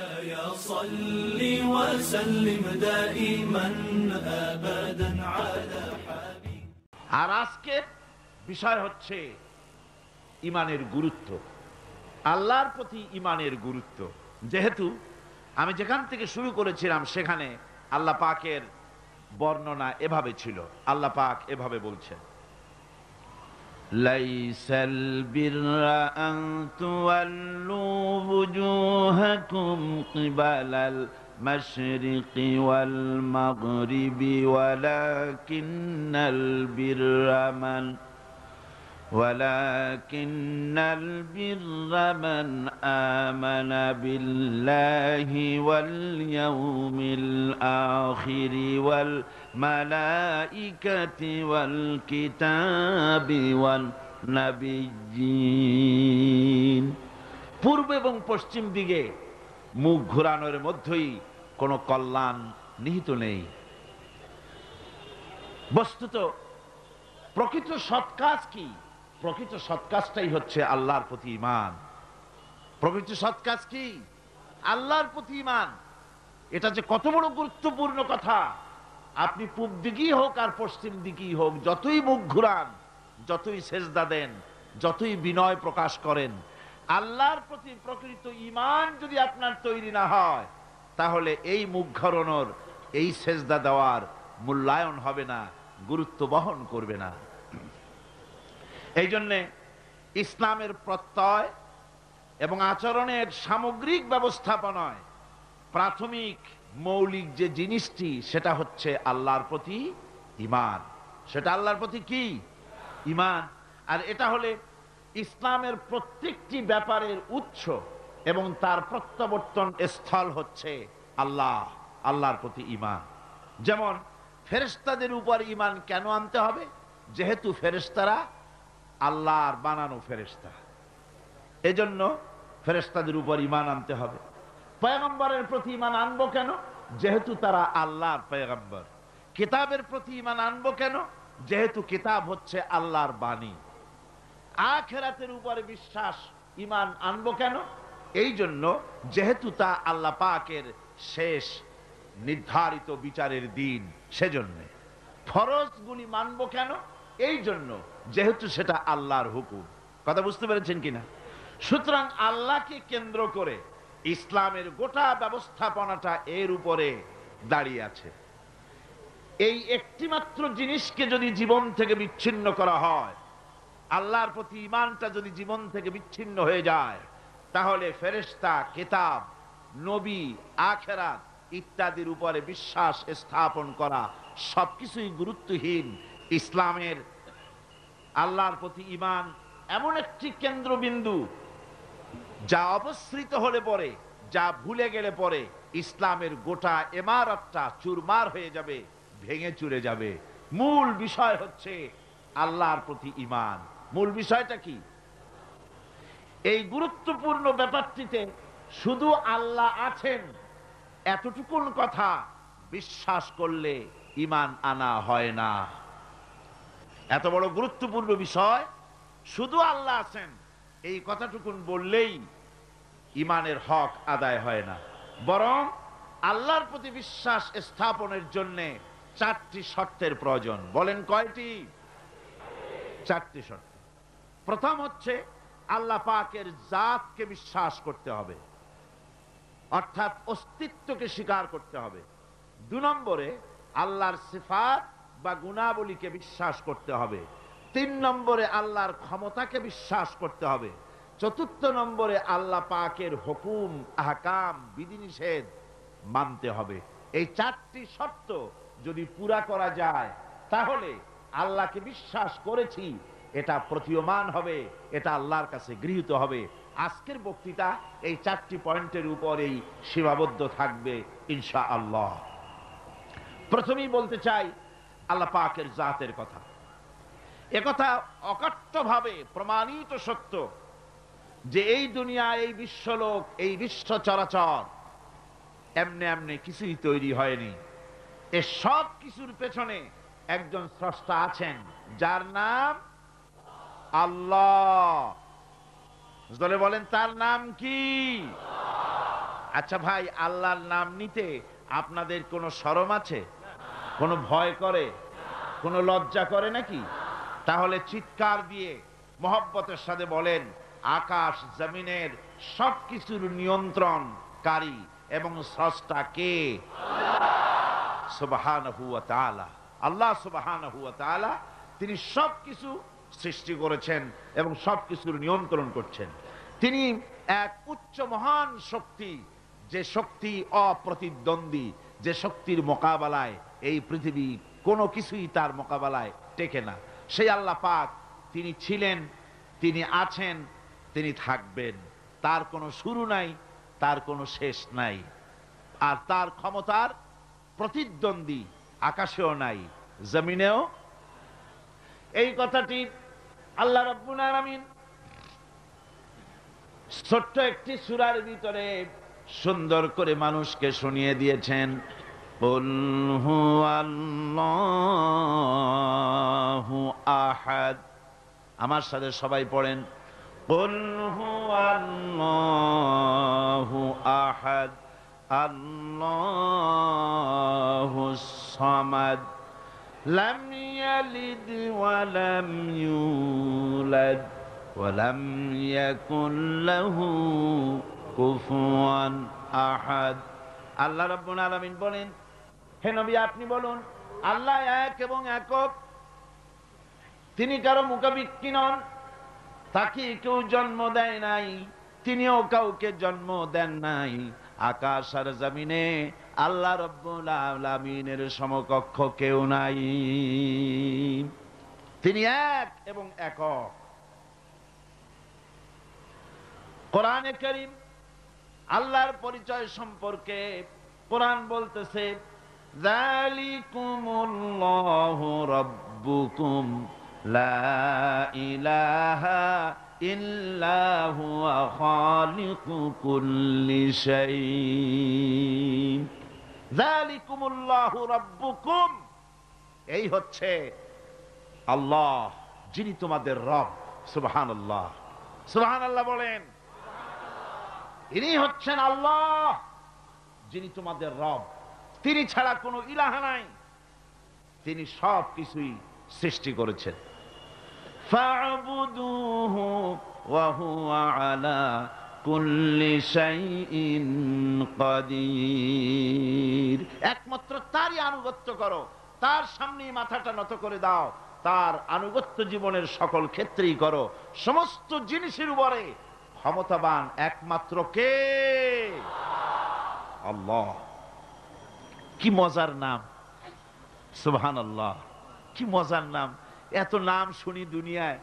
আর আজকে বিষয় হচ্ছে ইমানের গুরুত্ব আল্লাহর প্রতি ইমানের গুরুত্ব যেহেতু আমি যেখান থেকে শুরু করেছিলাম সেখানে আল্লাহ পাকের বর্ণনা এভাবে ছিল আল্লাহ পাক এভাবে বলছেন ليس البر أن تولوا وجوهكم قبل المشرق والمغرب ولكن البر من ولكن البر من آمن بالله واليوم الآخر والملائكة والكتاب والنبيين পূর্ব এবং পশ্চিম দিকে মুখ ঘোরানোর মধ্যেই কোনো কল্যাণ নিহিত নেই বস্তুত প্রকৃত সৎ কাজ কি প্রকৃত সৎকাজটাই হচ্ছে আল্লাহর প্রতি ইমান প্রকৃত সৎকাজ কি আল্লাহর প্রতি ইমান এটা যে কত বড় গুরুত্বপূর্ণ কথা আপনি পূব দিকেই হোক আর পশ্চিম দিকেই হোক যতই মুখ ঘুরান যতই সেজদা দেন যতই বিনয় প্রকাশ করেন আল্লাহর প্রতি প্রকৃত ইমান যদি আপনার তৈরি না হয় তাহলে এই মুখ ঘরণর এই সেজদা দেওয়ার মূল্যায়ন হবে না গুরুত্ব বহন করবে না সেই জন্যে ইসলামের প্রত্যয় এবং আচরণের সামগ্রিক ব্যবস্থাপনায় প্রাথমিক মৌলিক যে জিনিসটি সেটা হচ্ছে আল্লাহর প্রতি ইমান সেটা আল্লাহর প্রতি কি ইমান আর এটা হলে ইসলামের প্রত্যেকটি ব্যাপারের উৎস এবং তার প্রত্যাবর্তন স্থল হচ্ছে আল্লাহ আল্লাহর প্রতি ইমান যেমন ফেরেস্তাদের উপর ইমান কেন আনতে হবে যেহেতু ফেরেস্তারা আল্লাহর বানানো ফেরেস্তা এজন্য ফেরেস্তাদের উপর ইমান আনতে হবে পয়গম্বরের প্রতি ইমান আনবো কেন যেহেতু তারা আল্লাহর পয়গম্বর কিতাবের প্রতি ইমান আনবো কেন যেহেতু কিতাব হচ্ছে আল্লাহর বাণী আখেরাতের উপরে বিশ্বাস ইমান আনবো কেন এই জন্য যেহেতু তা আল্লাহ পাকের শেষ নির্ধারিত বিচারের দিন সেজন্যে ফরজগুলি মানবো কেন এই জন্য যেহেতু সেটা আল্লাহর হুকুম কথা বুঝতে পেরেছেন কিনা সুতরাং আল্লাহকে কেন্দ্র করে ইসলামের গোটা ব্যবস্থাপনাটা এর উপরে দাঁড়িয়ে আছে এই একটিমাত্র জিনিসকে যদি জীবন থেকে বিচ্ছিন্ন করা হয় আল্লাহর প্রতি ইমানটা যদি জীবন থেকে বিচ্ছিন্ন হয়ে যায় তাহলে ফেরেস্তা কেতাব নবী আখেরাত ইত্যাদির উপরে বিশ্বাস স্থাপন করা সবকিছুই গুরুত্বহীন ইসলামের আল্লাহর প্রতি ইমান এমন একটি কেন্দ্রবিন্দু যা অপসৃত হলে পরে যা ভুলে গেলে পরে ইসলামের গোটা এমারতটা চুরমার হয়ে যাবে ভেঙে চুরে যাবে মূল বিষয় হচ্ছে আল্লাহর প্রতি ইমান মূল বিষয়টা কি এই গুরুত্বপূর্ণ ব্যাপারটিতে শুধু আল্লাহ আছেন এতটুকুন কথা বিশ্বাস করলে ইমান আনা হয় না এত বড় গুরুত্বপূর্ণ বিষয় শুধু আল্লাহ আছেন এই কথাটুকুন বললেই ইমানের হক আদায় হয় না বরং আল্লাহর প্রতি বিশ্বাস স্থাপনের জন্যে চারটি শর্তের প্রয়োজন বলেন কয়টি চারটি শর্ত প্রথম হচ্ছে আল্লাহ পাকের জাতকে বিশ্বাস করতে হবে অর্থাৎ অস্তিত্বকে স্বীকার করতে হবে দু নম্বরে আল্লাহর সিফাত বা গুণাবলীকে বিশ্বাস করতে হবে তিন নম্বরে আল্লাহর ক্ষমতাকে বিশ্বাস করতে হবে চতুর্থ নম্বরে আল্লাহ পাকের হুকুম আহকাম বিধিনিষেধ মানতে হবে এই চারটি শর্ত যদি পুরা করা যায় তাহলে আল্লাহকে বিশ্বাস করেছি এটা প্রতীয়মান হবে এটা আল্লাহর কাছে গৃহীত হবে আজকের বক্তৃতা এই চারটি পয়েন্টের উপরেই সীমাবদ্ধ থাকবে ইনশা আল্লাহ প্রথমেই বলতে চাই আল্লাহ পাকের জাতের কথা একথা অকাট্যভাবে প্রমাণিত সত্য যে এই দুনিয়া এই বিশ্বলোক এই বিশ্ব চরাচর এমনি এমনি কিছুই তৈরি হয়নি এ সব কিছুর পেছনে একজন স্রষ্টা আছেন যার নাম আল্লাহ দলে বলেন তার নাম কি আচ্ছা ভাই আল্লাহর নাম নিতে আপনাদের কোনো সরম আছে কোনো ভয় করে কোনো লজ্জা করে নাকি তাহলে চিৎকার দিয়ে মহব্বতের সাথে বলেন আকাশ জমিনের সব কিছুর কারী এবং স্রষ্টা কে সুবাহান আল্লাহ সুবাহান তিনি সব কিছু সৃষ্টি করেছেন এবং সব কিছুর নিয়ন্ত্রণ করছেন তিনি এক উচ্চ মহান শক্তি যে শক্তি অপ্রতিদ্বন্দ্বী যে শক্তির মোকাবেলায় এই পৃথিবী কোনো কিছুই তার মোকাবেলায় টেকে না সেই আল্লাহ পাক তিনি ছিলেন তিনি আছেন তিনি থাকবেন তার কোনো শুরু নাই তার কোনো শেষ নাই আর তার ক্ষমতার প্রতিদ্বন্দ্বী আকাশেও নাই জমিনেও এই কথাটি আল্লাহ রব্বুল ছোট্ট একটি সুরার ভিতরে সুন্দর করে মানুষকে শুনিয়ে দিয়েছেন قل هو الله আহাদ আমার সাথে সবাই পড়েন قل هو الله আহাদ الله الصمد لم يلد ولم يولد ولم يكن له কুফুয়ান আহাদ আল্লাহ রাব্বুল আলামিন বলেন হে নবী আপনি বলুন আল্লাহ এক এবং একক তিনি কারো মুখাবিক্ষি নন তাকে কেউ জন্ম দেয় নাই তিনিও কাউকে জন্ম দেন নাই আকাশ আর জমিনে আল্লাহ রবিনের সমকক্ষ কেউ নাই তিনি এক এবং একক কোরআনে করিম আল্লাহর পরিচয় সম্পর্কে কোরআন বলতেছে ذلكم الله ربكم لا إله إلا هو خالق كل شيء ذلكم الله ربكم এই হচ্ছে আল্লাহ যিনি তোমাদের রব সুবাহান আল্লাহ সুবাহান আল্লাহ বলেন ইনি হচ্ছেন আল্লাহ যিনি তোমাদের রব তিনি ছাড়া কোনো ইলাহা নাই তিনি সব কিছুই সৃষ্টি করেছেন একমাত্র তারই আনুগত্য করো তার সামনে মাথাটা নত করে দাও তার আনুগত্য জীবনের সকল ক্ষেত্রেই করো সমস্ত জিনিসের উপরে ক্ষমতাবান একমাত্র কে আল্লাহ কি মজার নাম সুহান কি মজার নাম এত নাম শুনি দুনিয়ায়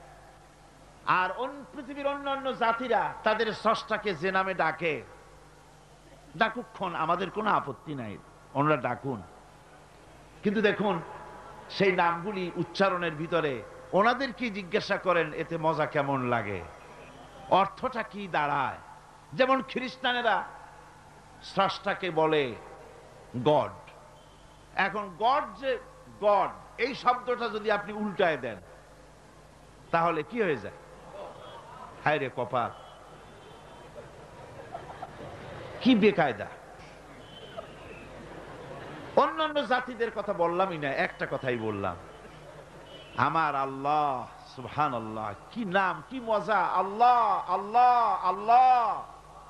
আর পৃথিবীর অন্য অন্য জাতিরা তাদের স্রষ্টাকে যে নামে ডাকে ডাকুক্ষণ আমাদের কোনো আপত্তি নাই ওনারা ডাকুন কিন্তু দেখুন সেই নামগুলি উচ্চারণের ভিতরে ওনাদের কি জিজ্ঞাসা করেন এতে মজা কেমন লাগে অর্থটা কি দাঁড়ায় যেমন খ্রিস্টানেরা স্রষ্টাকে বলে গড এখন গড যে গড এই শব্দটা যদি আপনি উল্টায় দেন তাহলে কি হয়ে যায় হায় রে কপাল কি বেকায়দা অন্যান্য জাতিদের কথা বললামই না একটা কথাই বললাম আমার আল্লাহ সুহান আল্লাহ কি নাম কি মজা আল্লাহ আল্লাহ আল্লাহ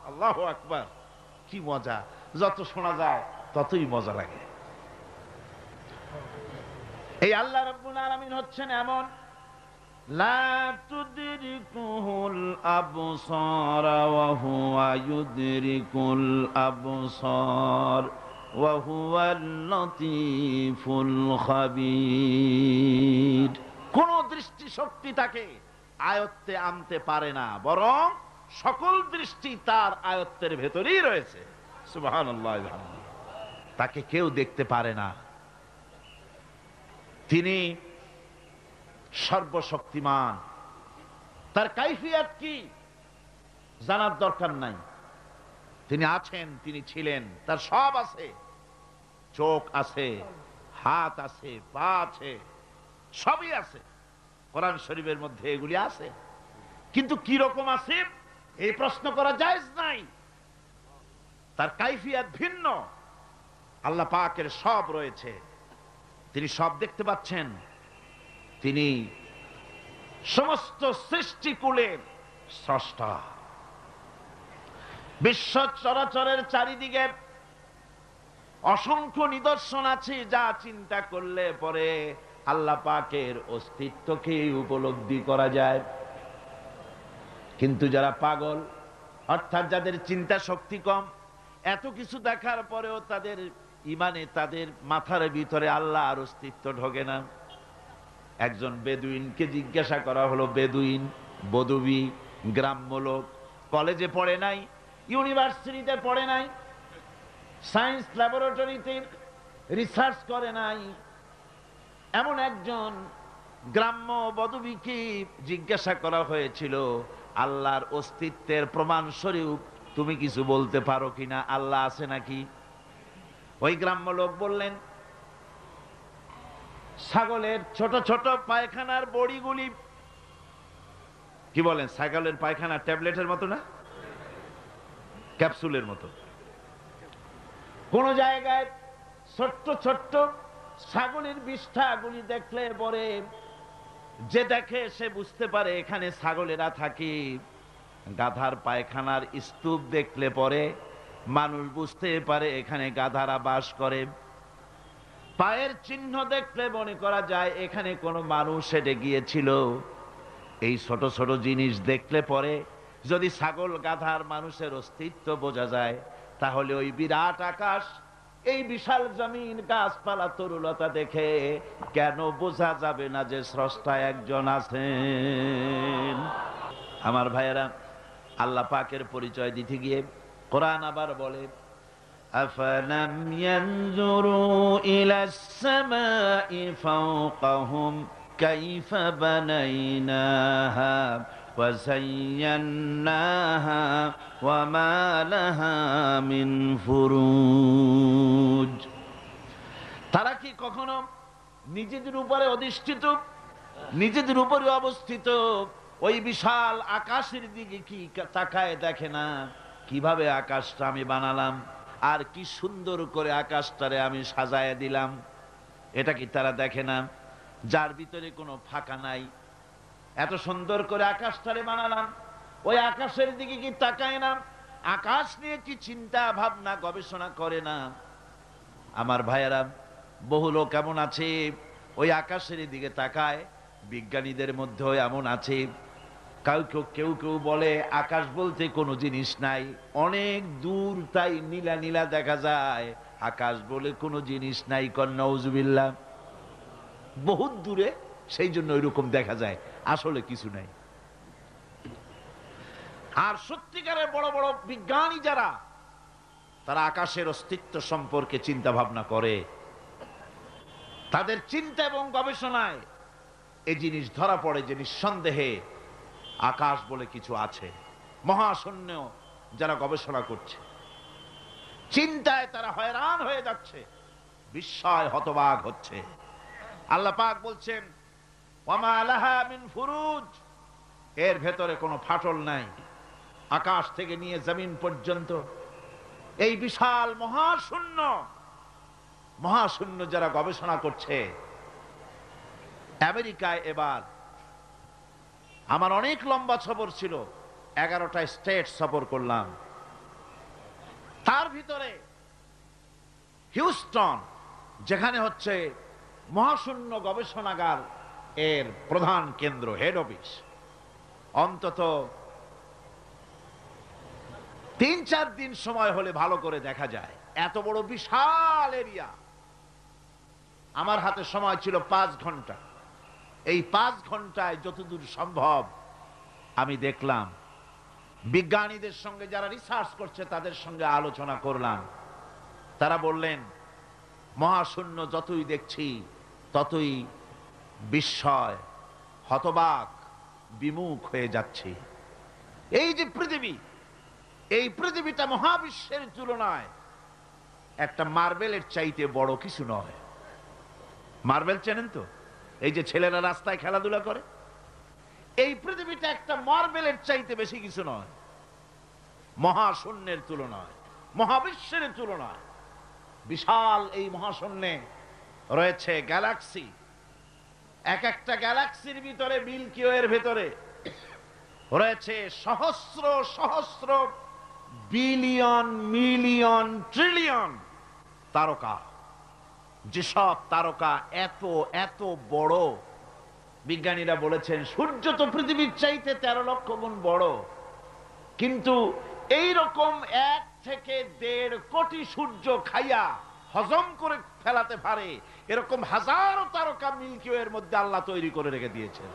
আল্লাহ আকবার কি মজা যত শোনা যায় ততই মজা লাগে এই আল্লাহ রব্বুল আলমিন হচ্ছেন এমন কোন দৃষ্টি শক্তি তাকে আয়ত্তে আনতে পারে না বরং সকল দৃষ্টি তার আয়ত্তের ভেতরেই রয়েছে তাকে কেউ দেখতে পারে না তিনি সর্বশক্তিমান তার কাইফিয়াত কি জানার দরকার নাই তিনি আছেন তিনি ছিলেন তার সব আছে চোখ আছে হাত আছে পা আছে সবই আছে কোরআন শরীফের মধ্যে এগুলি আছে কিন্তু কি রকম আছে এই প্রশ্ন করা যায় নাই তার কাইফিয়াত ভিন্ন আল্লাহ পাকের সব রয়েছে তিনি সব দেখতে পাচ্ছেন তিনি সমস্ত সৃষ্টিকুলের স্রষ্টা বিশ্ব চরাচরের চারিদিকে অসংখ্য নিদর্শন আছে যা চিন্তা করলে পরে আল্লাহ পাকের অস্তিত্বকে উপলব্ধি করা যায় কিন্তু যারা পাগল অর্থাৎ যাদের চিন্তা শক্তি কম এত কিছু দেখার পরেও তাদের ইমানে তাদের মাথার ভিতরে আল্লাহ আর অস্তিত্ব ঢোকে না একজন বেদুইনকে জিজ্ঞাসা করা হলো বেদুইন বদুবি গ্রাম্য লোক কলেজে পড়ে নাই ইউনিভার্সিটিতে পড়ে নাই সায়েন্স ল্যাবরেটরিতে রিসার্চ করে নাই এমন একজন গ্রাম্য বদবিকে জিজ্ঞাসা করা হয়েছিল আল্লাহর অস্তিত্বের প্রমাণ স্বরূপ তুমি কিছু বলতে পারো কিনা আল্লাহ আছে নাকি ওই গ্রাম্য লোক বললেন ছাগলের ছোট ছোট পায়খানার বড়িগুলি কি বলেন সাইকেলের পায়খানা ট্যাবলেটের মতো না ক্যাপসুলের মতো কোন জায়গায় ছোট্ট ছোট্ট ছাগলের বিষ্ঠাগুলি দেখলে পরে যে দেখে সে বুঝতে পারে এখানে ছাগলেরা থাকি গাধার পায়খানার স্তূপ দেখলে পরে মানুষ বুঝতে পারে এখানে গাধারা বাস করে পায়ের চিহ্ন দেখলে মনে করা যায় এখানে কোনো মানুষ হেঁটে গিয়েছিল এই ছোট ছোট জিনিস দেখলে পরে যদি ছাগল গাধার মানুষের অস্তিত্ব বোঝা যায় তাহলে ওই বিরাট আকাশ এই বিশাল জমিন গাছপালা তরুলতা দেখে কেন বোঝা যাবে না যে স্রষ্টা একজন আছেন আমার ভাইয়েরা আল্লাহ পাকের পরিচয় দিতে গিয়ে কোরআন আবার বলে أفلم ينظروا إلى السماء فوقهم كيف بنيناها وزيناها وما لها من فروج তারা কি কখনো নিজেদের উপরে অধিষ্ঠিত নিজেদের উপরে অবস্থিত ওই বিশাল আকাশের দিকে কি তাকায় দেখে না কিভাবে আকাশটা আমি বানালাম আর কি সুন্দর করে আকাশটারে আমি সাজায় দিলাম এটা কি তারা দেখে না যার ভিতরে কোনো ফাঁকা নাই এত সুন্দর করে আকাশটারে বানালাম ওই আকাশের দিকে কি তাকায় না আকাশ নিয়ে কি চিন্তা ভাবনা গবেষণা করে না আমার ভাইয়েরা বহু লোক এমন আছে ওই আকাশের দিকে তাকায় বিজ্ঞানীদের মধ্যেও এমন আছে কেউ কেউ কেউ বলে আকাশ বলতে কোনো জিনিস নাই অনেক দূর তাই নীলা নীলা দেখা যায় আকাশ বলে কোনো জিনিস নাই কন্যাউজুবিল্লা বহুত দূরে সেই জন্য ওইরকম দেখা যায় আসলে কিছু নাই আর সত্যিকারের বড় বড় বিজ্ঞানী যারা তারা আকাশের অস্তিত্ব সম্পর্কে চিন্তা ভাবনা করে তাদের চিন্তা এবং গবেষণায় এই জিনিস ধরা পড়ে যে নিঃসন্দেহে আকাশ বলে কিছু আছে মহাশূন্য যারা গবেষণা করছে চিন্তায় তারা হয়রান হয়ে যাচ্ছে বিস্ময় হতবাগ হচ্ছে আল্লাহ পাক বলছেন ফুরুজ এর ভেতরে কোনো ফাটল নাই আকাশ থেকে নিয়ে জমিন পর্যন্ত এই বিশাল মহাশূন্য মহাশূন্য যারা গবেষণা করছে আমেরিকায় এবার আমার অনেক লম্বা সফর ছিল এগারোটা স্টেট সফর করলাম তার ভিতরে হিউস্টন যেখানে হচ্ছে মহাশূন্য গবেষণাগার এর প্রধান কেন্দ্র হেড অফিস অন্তত তিন চার দিন সময় হলে ভালো করে দেখা যায় এত বড় বিশাল এরিয়া আমার হাতে সময় ছিল পাঁচ ঘন্টা এই পাঁচ ঘন্টায় যতদূর সম্ভব আমি দেখলাম বিজ্ঞানীদের সঙ্গে যারা রিসার্চ করছে তাদের সঙ্গে আলোচনা করলাম তারা বললেন মহাশূন্য যতই দেখছি ততই বিস্ময় হতবাক বিমুখ হয়ে যাচ্ছি এই যে পৃথিবী এই পৃথিবীটা মহাবিশ্বের তুলনায় একটা মার্বেলের চাইতে বড় কিছু নয় মার্বেল চেনেন তো এই যে ছেলেরা রাস্তায় খেলাধুলা করে এই পৃথিবীটা একটা মার্বেলের চাইতে বেশি কিছু নয় মহাশূন্যের তুলনায় মহাবিশ্বের তুলনায় বিশাল এই মহাশূন্যে রয়েছে গ্যালাক্সি এক একটা গ্যালাক্সির ভিতরে বিলকিওয়ের ভেতরে রয়েছে সহস্র সহস্র বিলিয়ন মিলিয়ন ট্রিলিয়ন তারকা যেসব তারকা এত এত বড় বিজ্ঞানীরা বলেছেন সূর্য তো পৃথিবীর চাইতে তেরো লক্ষ গুণ বড় কিন্তু এই রকম এক থেকে দেড় কোটি সূর্য খাইয়া হজম করে ফেলাতে পারে এরকম হাজারো তারকা মিল্কিওয়ের মধ্যে আল্লাহ তৈরি করে রেখে দিয়েছেন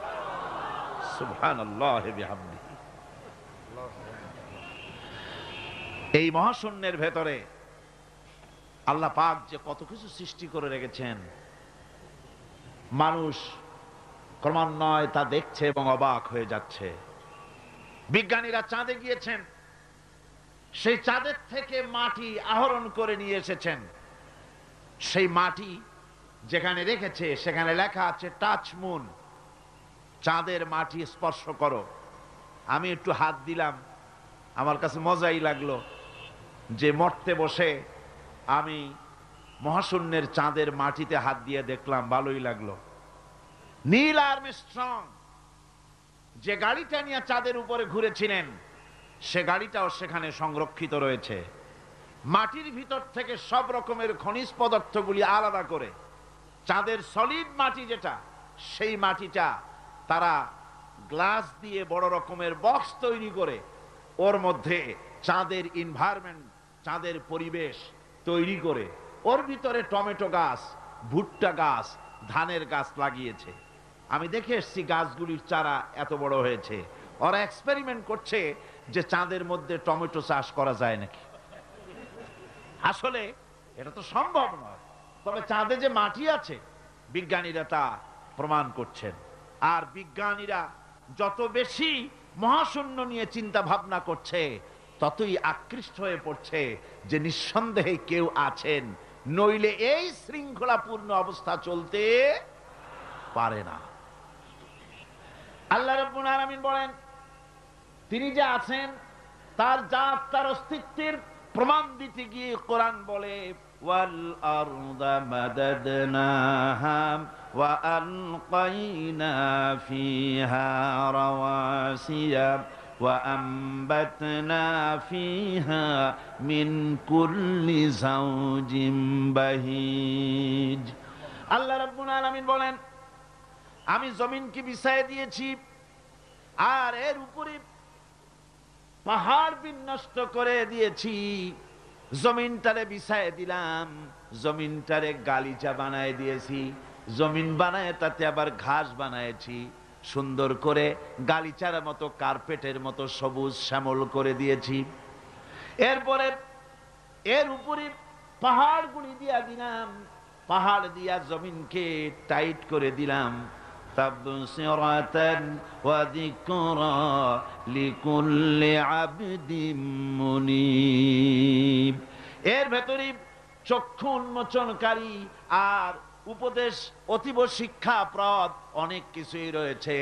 এই মহাশূন্যের ভেতরে আল্লাহ পাক যে কত কিছু সৃষ্টি করে রেখেছেন মানুষ ক্রমান্বয়ে তা দেখছে এবং অবাক হয়ে যাচ্ছে বিজ্ঞানীরা চাঁদে গিয়েছেন সেই চাঁদের থেকে মাটি আহরণ করে নিয়ে এসেছেন সেই মাটি যেখানে রেখেছে সেখানে লেখা আছে টাচ মুন চাঁদের মাটি স্পর্শ করো আমি একটু হাত দিলাম আমার কাছে মজাই লাগলো যে মরতে বসে আমি মহাশূন্যের চাঁদের মাটিতে হাত দিয়ে দেখলাম ভালোই লাগলো নীল আর্মি স্ট্রং যে গাড়িটা নিয়ে চাঁদের উপরে ঘুরেছিলেন সে গাড়িটাও সেখানে সংরক্ষিত রয়েছে মাটির ভিতর থেকে সব রকমের খনিজ পদার্থগুলি আলাদা করে চাঁদের সলিড মাটি যেটা সেই মাটিটা তারা গ্লাস দিয়ে বড় রকমের বক্স তৈরি করে ওর মধ্যে চাঁদের ইনভায়রনমেন্ট চাঁদের পরিবেশ তৈরি করে ওর ভিতরে টমেটো গাছ ভুট্টা গাছ ধানের গাছ লাগিয়েছে আমি দেখে এসছি গাছগুলির চারা এত বড় হয়েছে ওরা এক্সপেরিমেন্ট করছে যে চাঁদের মধ্যে টমেটো চাষ করা যায় নাকি আসলে এটা তো সম্ভব নয় তবে চাঁদে যে মাটি আছে বিজ্ঞানীরা তা প্রমাণ করছেন আর বিজ্ঞানীরা যত বেশি মহাশূন্য নিয়ে চিন্তা ভাবনা করছে ততই আকৃষ্ট হয়ে পড়ছে যে নিঃসন্দেহে কেউ আছেন নইলে এই শৃঙ্খলাপূর্ণ অবস্থা চলতে পারে না আল্লাহ রব্বুল বলেন তিনি যে আছেন তার জাত তার অস্তিত্বের প্রমাণ দিতে গিয়ে কোরআন বলে ওয়াল وأنبتنا فيها من كل زوج بهيج আমি জমিনকে বিছায় দিয়েছি আর এর উপরে পাহাড় বিনষ্ট করে দিয়েছি জমিনটারে বিছায় দিলাম জমিনটারে গালিচা বানায় দিয়েছি জমিন বানায় তাতে আবার ঘাস বানায়েছি সুন্দর করে গালিচার মতো কার্পেটের মতো সবুজ শ্যামল করে দিয়েছি এরপরে এর উপরে পাহাড় গুঁড়ি দিয়া দিলাম পাহাড় দিয়া জমিনকে টাইট করে দিলাম এর ভেতরে চক্ষু উন্মোচনকারী আর উপদেশ অতীব শিক্ষা প্রদ অনেক কিছুই রয়েছে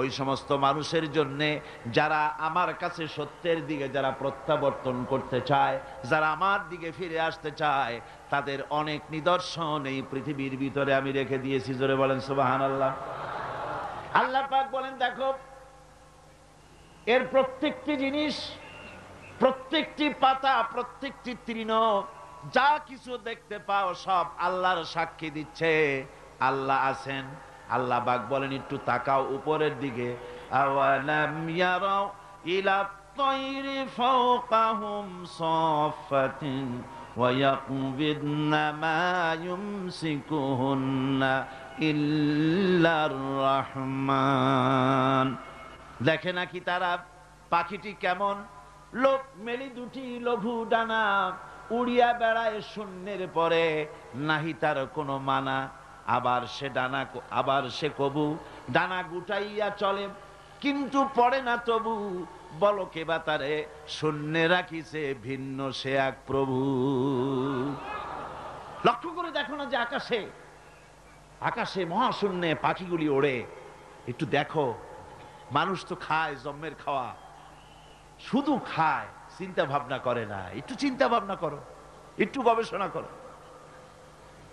ওই সমস্ত মানুষের জন্যে যারা আমার কাছে সত্যের দিকে যারা প্রত্যাবর্তন করতে চায় যারা আমার দিকে ফিরে আসতে চায় তাদের অনেক নিদর্শন এই পৃথিবীর ভিতরে আমি রেখে দিয়েছি জোরে বলেন সুবাহান আল্লাহ আল্লাহ পাক বলেন দেখো এর প্রত্যেকটি জিনিস প্রত্যেকটি পাতা প্রত্যেকটি তৃণ যা কিছু দেখতে পাও সব আল্লাহর সাক্ষী দিচ্ছে আল্লাহ আছেন আল্লাহ বাক বলেন একটু তাকাও উপরের দিকে আওয়ালাম দেখে নাকি তারা পাখিটি কেমন লোক মেলি দুটি লঘু ডানা উড়িয়া বেড়ায় শূন্যের পরে নাহি তার কোনো মানা আবার সে ডানা আবার সে কবু ডানা গুটাইয়া চলে কিন্তু পড়ে না তবু বলকে বাতারে শূন্যে রাখিছে ভিন্ন সে এক প্রভু লক্ষ্য করে দেখো না যে আকাশে আকাশে মহাশূন্যে পাখিগুলি ওড়ে একটু দেখো মানুষ তো খায় জম্মের খাওয়া শুধু খায় চিন্তা ভাবনা করে না একটু চিন্তা ভাবনা করো একটু গবেষণা করো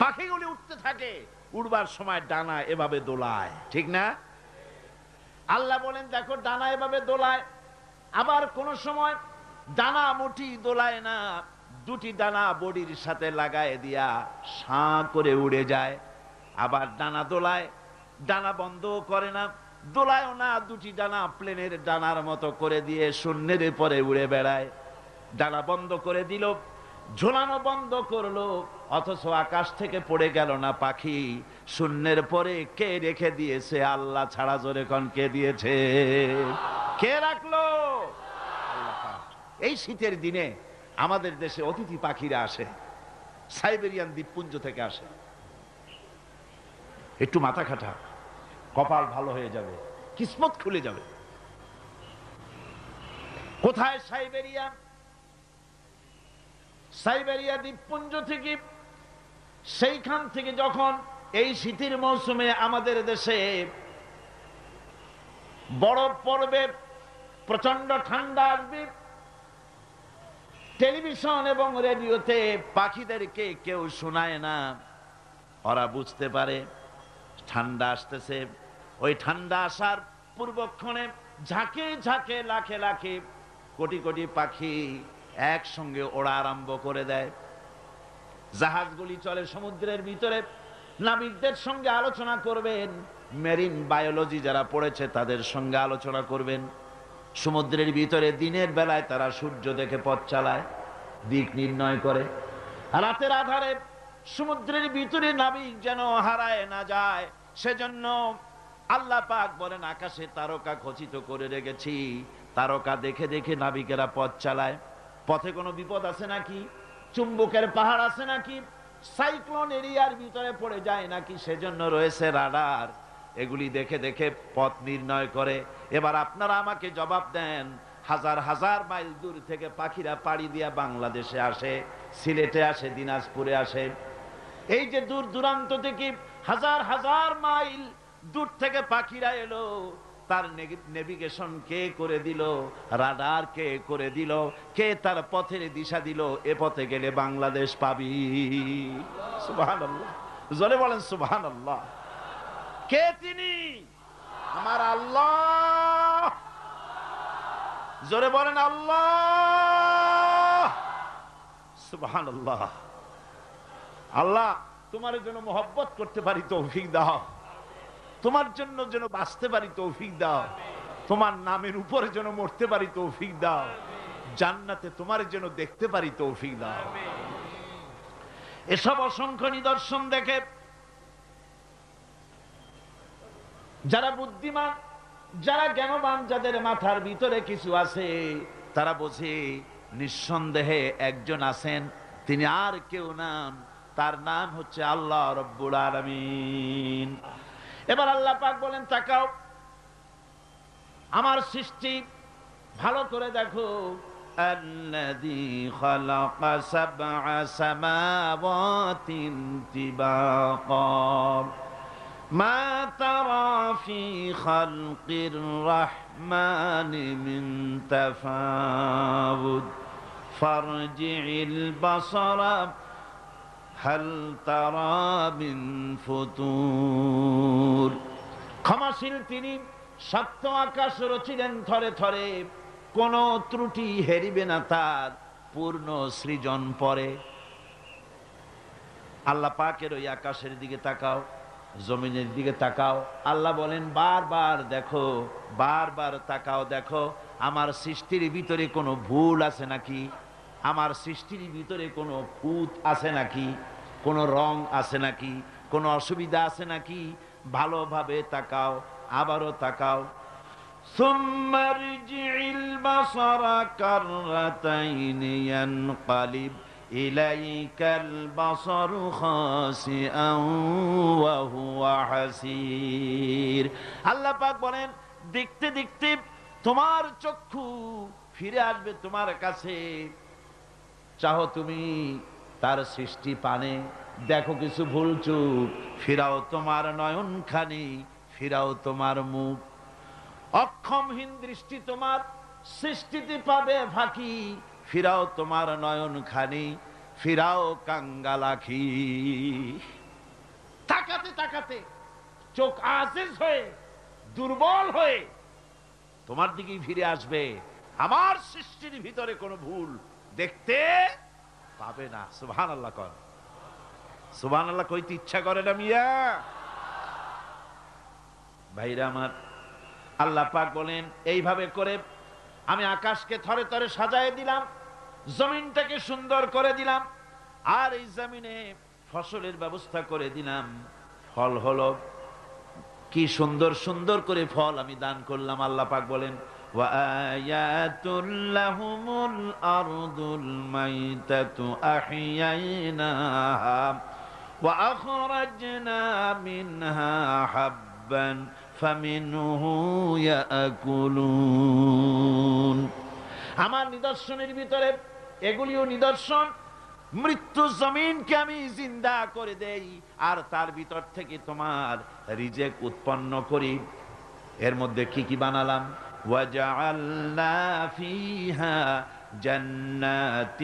পাখিগুলি উঠতে থাকে উড়বার সময় ডানা এভাবে দোলায় ঠিক না আল্লাহ বলেন দেখো ডানা এভাবে দোলায় আবার কোন সময় ডানা মুঠি দোলায় না দুটি ডানা বডির সাথে লাগায় দিয়া সাঁ করে উড়ে যায় আবার ডানা দোলায় ডানা বন্ধ করে না দোলায় না দুটি ডানা প্লেনের ডানার মতো করে দিয়ে শূন্যের পরে উড়ে বেড়ায় ডানা বন্ধ করে দিল ঝোলানো বন্ধ করলো অথচ আকাশ থেকে পড়ে গেল না পাখি শূন্যের পরে কে রেখে দিয়েছে আল্লাহ ছাড়া জোরে কন কে দিয়েছে কে রাখলো এই শীতের দিনে আমাদের দেশে অতিথি পাখিরা আসে সাইবেরিয়ান দ্বীপপুঞ্জ থেকে আসে একটু মাথা খাটা কপাল ভালো হয়ে যাবে কিসমত খুলে যাবে কোথায় সাইবেরিয়া সাইবেরিয়া দ্বীপপুঞ্জ থেকে সেইখান থেকে যখন এই শীতের মৌসুমে আমাদের দেশে বরফ পড়বে প্রচন্ড ঠান্ডা আসবে টেলিভিশন এবং রেডিওতে পাখিদেরকে কেউ শোনায় না ওরা বুঝতে পারে ঠান্ডা আসতেছে ওই ঠান্ডা আসার পূর্বক্ষণে ঝাঁকে ঝাঁকে লাখে লাখে কোটি কোটি পাখি একসঙ্গে ওড়া আরম্ভ করে দেয় জাহাজগুলি চলে সমুদ্রের ভিতরে নাবিকদের সঙ্গে আলোচনা করবেন মেরিন বায়োলজি যারা পড়েছে তাদের সঙ্গে আলোচনা করবেন সমুদ্রের ভিতরে দিনের বেলায় তারা সূর্য দেখে পথ চালায় দিক নির্ণয় করে রাতের আধারে সমুদ্রের ভিতরে নাবিক যেন হারায় না যায় সেজন্য আল্লাহ পাক বলেন আকাশে তারকা খচিত করে রেখেছি তারকা দেখে দেখে নাবিকেরা পথ চালায় পথে কোনো বিপদ আছে নাকি চুম্বকের পাহাড় আছে নাকি সাইক্লোন এরিয়ার ভিতরে পড়ে যায় নাকি সেজন্য রয়েছে রাডার এগুলি দেখে দেখে পথ নির্ণয় করে এবার আপনারা আমাকে জবাব দেন হাজার হাজার মাইল দূর থেকে পাখিরা পাড়ি দিয়া বাংলাদেশে আসে সিলেটে আসে দিনাজপুরে আসে এই যে দূর দূরান্ত থেকে হাজার হাজার মাইল দূর থেকে পাখিরা এলো তার নেভিগেশন কে করে দিল রাডার কে করে দিল কে তার পথের দিশা দিল এ পথে গেলে বাংলাদেশ পাবি জলে বলেন সুবাহান আল্লাহ কে তিনি আমার আল্লাহ জোরে বলেন আল্লাহ সুবাহান আল্লাহ আল্লাহ তোমার জন্য মোহব্বত করতে পারি তৌফিক দাও তোমার জন্য যেন বাঁচতে পারি তৌফিক দাও তোমার নামের উপরে যেন মরতে পারি তৌফিক দাও জান্নাতে তোমার যেন দেখতে পারি তৌফিক দাও এসব অসংখ্য নিদর্শন দেখে যারা বুদ্ধিমান যারা জ্ঞানবান যাদের মাথার ভিতরে কিছু আছে তারা বোঝে নিঃসন্দেহে একজন আছেন তিনি আর কেউ নাম তার নাম হচ্ছে আল্লাহ রব্বুল আলমিন এবার আল্লাহ পাক বলেন তাকাও আমার সৃষ্টি ভালো করে দেখো রহমানি ফরজি বসরা ক্ষমাশীল তিনি সপ্ত আকাশ রচিলেন থরে থরে কোন ত্রুটি হেরিবে না তার পূর্ণ সৃজন পরে আল্লাহ পাকের ওই আকাশের দিকে তাকাও জমিনের দিকে তাকাও আল্লাহ বলেন বারবার দেখো বারবার তাকাও দেখো আমার সৃষ্টির ভিতরে কোনো ভুল আছে নাকি আমার সৃষ্টির ভিতরে কোনো ফুত আছে নাকি কোনো রং আছে নাকি কোনো অসুবিধা আছে নাকি ভালোভাবে তাকাও আবারও তাকাও আল্লাপাক বলেন দেখতে দেখতে তোমার চক্ষু ফিরে আসবে তোমার কাছে চাহো তুমি তার সৃষ্টি পানে দেখো কিছু ভুলচুক ফিরাও তোমার নয়ন খানি ফিরাও তোমার মুখ অক্ষমহীন দৃষ্টি তোমার সৃষ্টিতে পাবে ফাঁকি ফিরাও তোমার নয়নখানি ফিরাও কাঙ্গালাখি তাকাতে তাকাতে চোখ আজেজ হয়ে দুর্বল হয়ে তোমার দিকেই ফিরে আসবে আমার সৃষ্টির ভিতরে কোনো ভুল দেখতে পাবে না সুহান আল্লাহ কর সুহান আল্লাহ কইতে ইচ্ছা করে না মিয়া ভাইরা আমার আল্লাহ পাক বলেন এইভাবে করে আমি আকাশকে থরে থরে সাজায় দিলাম জমিনটাকে সুন্দর করে দিলাম আর এই জমিনে ফসলের ব্যবস্থা করে দিলাম ফল হলো কি সুন্দর সুন্দর করে ফল আমি দান করলাম আল্লাহ পাক বলেন وآيات لهم الأرض الميتة أحييناها وأخرجنا منها حبا فمنه يأكلون আমার নিদর্শনের ভিতরে এগুলিও নিদর্শন মৃত্যু জমিনকে আমি জিন্দা করে দেই আর তার ভিতর থেকে তোমার রিজেক উৎপন্ন করি এর মধ্যে কি কি বানালাম وجعلنا فيها جنات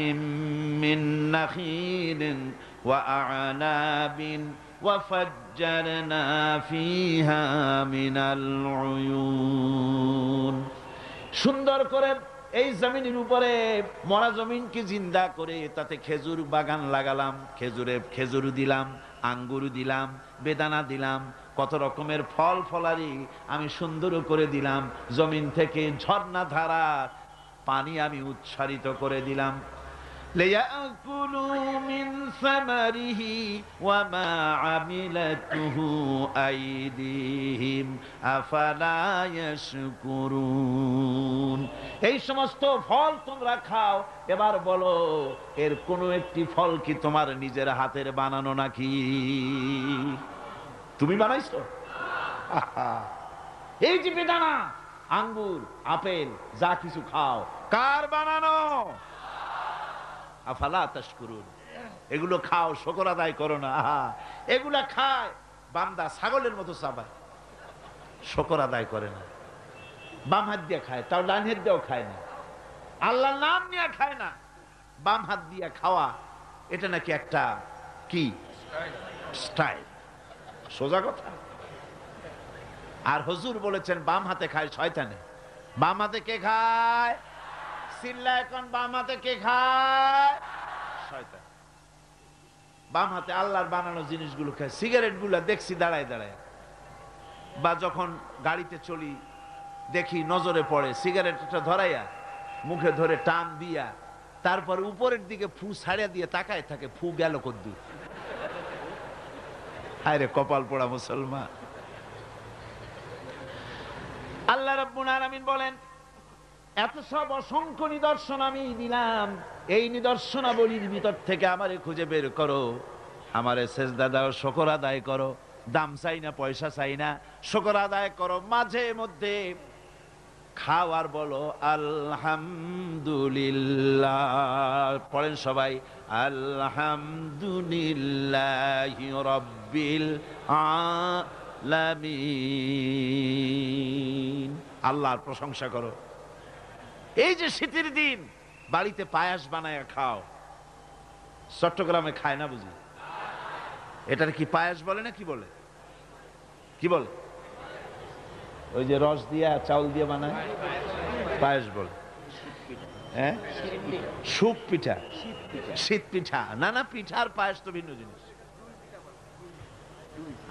من نخيل وأعناب وفجرنا فيها من العيون সুন্দর করে এই জমিনের উপরে মরা জমিনকে জিন্দা করে তাতে খেজুর বাগান লাগালাম খেজুরে খেজুর দিলাম আঙ্গুর দিলাম বেদানা দিলাম কত রকমের ফল ফলারি আমি সুন্দর করে দিলাম জমিন থেকে ঝর্ণা ধারা পানি আমি উচ্ছারিত করে দিলাম এই সমস্ত ফল তোমরা খাও এবার বলো এর কোনো একটি ফল কি তোমার নিজের হাতের বানানো নাকি তুমি বানাইছো এই যে বেদানা আঙ্গুর আপেল যা কিছু খাও কার বানানো আফালা তাস করুন এগুলো খাও শকর আদায় করো না এগুলা খায় বান্দা ছাগলের মতো চাবায় শকর আদায় করে না বাম হাত দিয়ে খায় তাও ডান হাত দিয়েও খায় না আল্লাহ নাম নিয়ে খায় না বাম হাত দিয়ে খাওয়া এটা নাকি একটা কি স্টাইল সোজা কথা আর হজুর বলেছেন বাম হাতে খায় শয়তানে বাম হাতে কে খায় সিল্লা এখন বাম হাতে কে খায় শয়তান বাম হাতে আল্লাহর বানানো জিনিসগুলো খায় সিগারেট গুলা দেখছি দাঁড়ায় দাঁড়ায় বা যখন গাড়িতে চলি দেখি নজরে পড়ে সিগারেটটা ধরাইয়া মুখে ধরে টান দিয়া তারপর উপরের দিকে ফু ছাড়িয়া দিয়ে তাকায় থাকে ফু গেল কদ্দু আরে কপাল পোড়া মুসলমান আল্লাহ আর আলামিন বলেন এত সব অসংখ্য নিদর্শন আমি দিলাম এই নিদর্শনাবলীর ভিতর থেকে আমারে খুঁজে বের করো আমারে শেষ দাদাও শকর আদায় করো দাম চাই না পয়সা চাই না শকর আদায় করো মাঝে মধ্যে খাওয়ার বলো আলহামদুলিল্লাহ পড়েন সবাই আলহামদুলিল্লাহ রব্বিল আলামিন আল্লাহর প্রশংসা করো এই যে শীতের দিন বাড়িতে পায়াস বানায় খাও চট্টগ্রামে খায় না বুঝি এটার কি পায়াস বলে না কি বলে কি বলে ওই যে রস দিয়া চাউল দিয়ে বানায় পায়েস বল হ্যাঁ সুপ পিঠা শীত পিঠা না না পিঠার পায়েস তো ভিন্ন জিনিস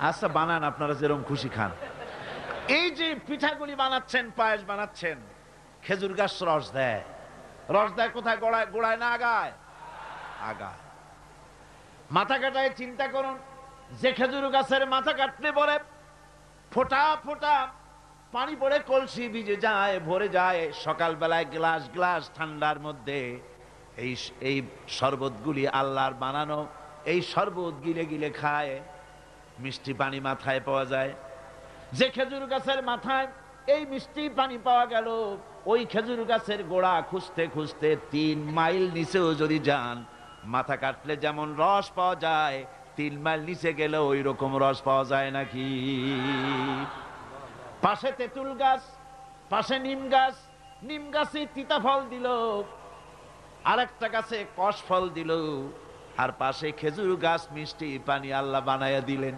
আচ্ছা বানান আপনারা যেরকম খুশি খান এই যে পিঠাগুলি বানাচ্ছেন পায়েস বানাচ্ছেন খেজুর গাছ রস দেয় রস দেয় কোথায় গোড়ায় গোড়ায় না আগায় আগায় মাথা কাটায় চিন্তা করুন যে খেজুর গাছের মাথা কাটলে বলে ফোটা ফোটা পানি পড়ে কলসি ভিজে যায় ভরে যায় সকালবেলায় গ্লাস গ্লাস ঠান্ডার মধ্যে এই এই শরবতগুলি আল্লাহর বানানো এই শরবত গিলে গিলে খায় মিষ্টি পানি মাথায় পাওয়া যায় যে খেজুর গাছের মাথায় এই মিষ্টি পানি পাওয়া গেল ওই খেজুর গাছের গোড়া খুঁজতে খুঁজতে তিন মাইল নিচেও যদি যান মাথা কাটলে যেমন রস পাওয়া যায় তিন মাইল নিচে গেলে ওই রকম রস পাওয়া যায় নাকি পাশে তেঁতুল গাছ পাশে নিম গাছ নিম গাছে তিতা ফল দিল আর একটা গাছে কষ ফল দিল আর পাশে খেজুর গাছ মিষ্টি পানি আল্লাহ বানাইয়া দিলেন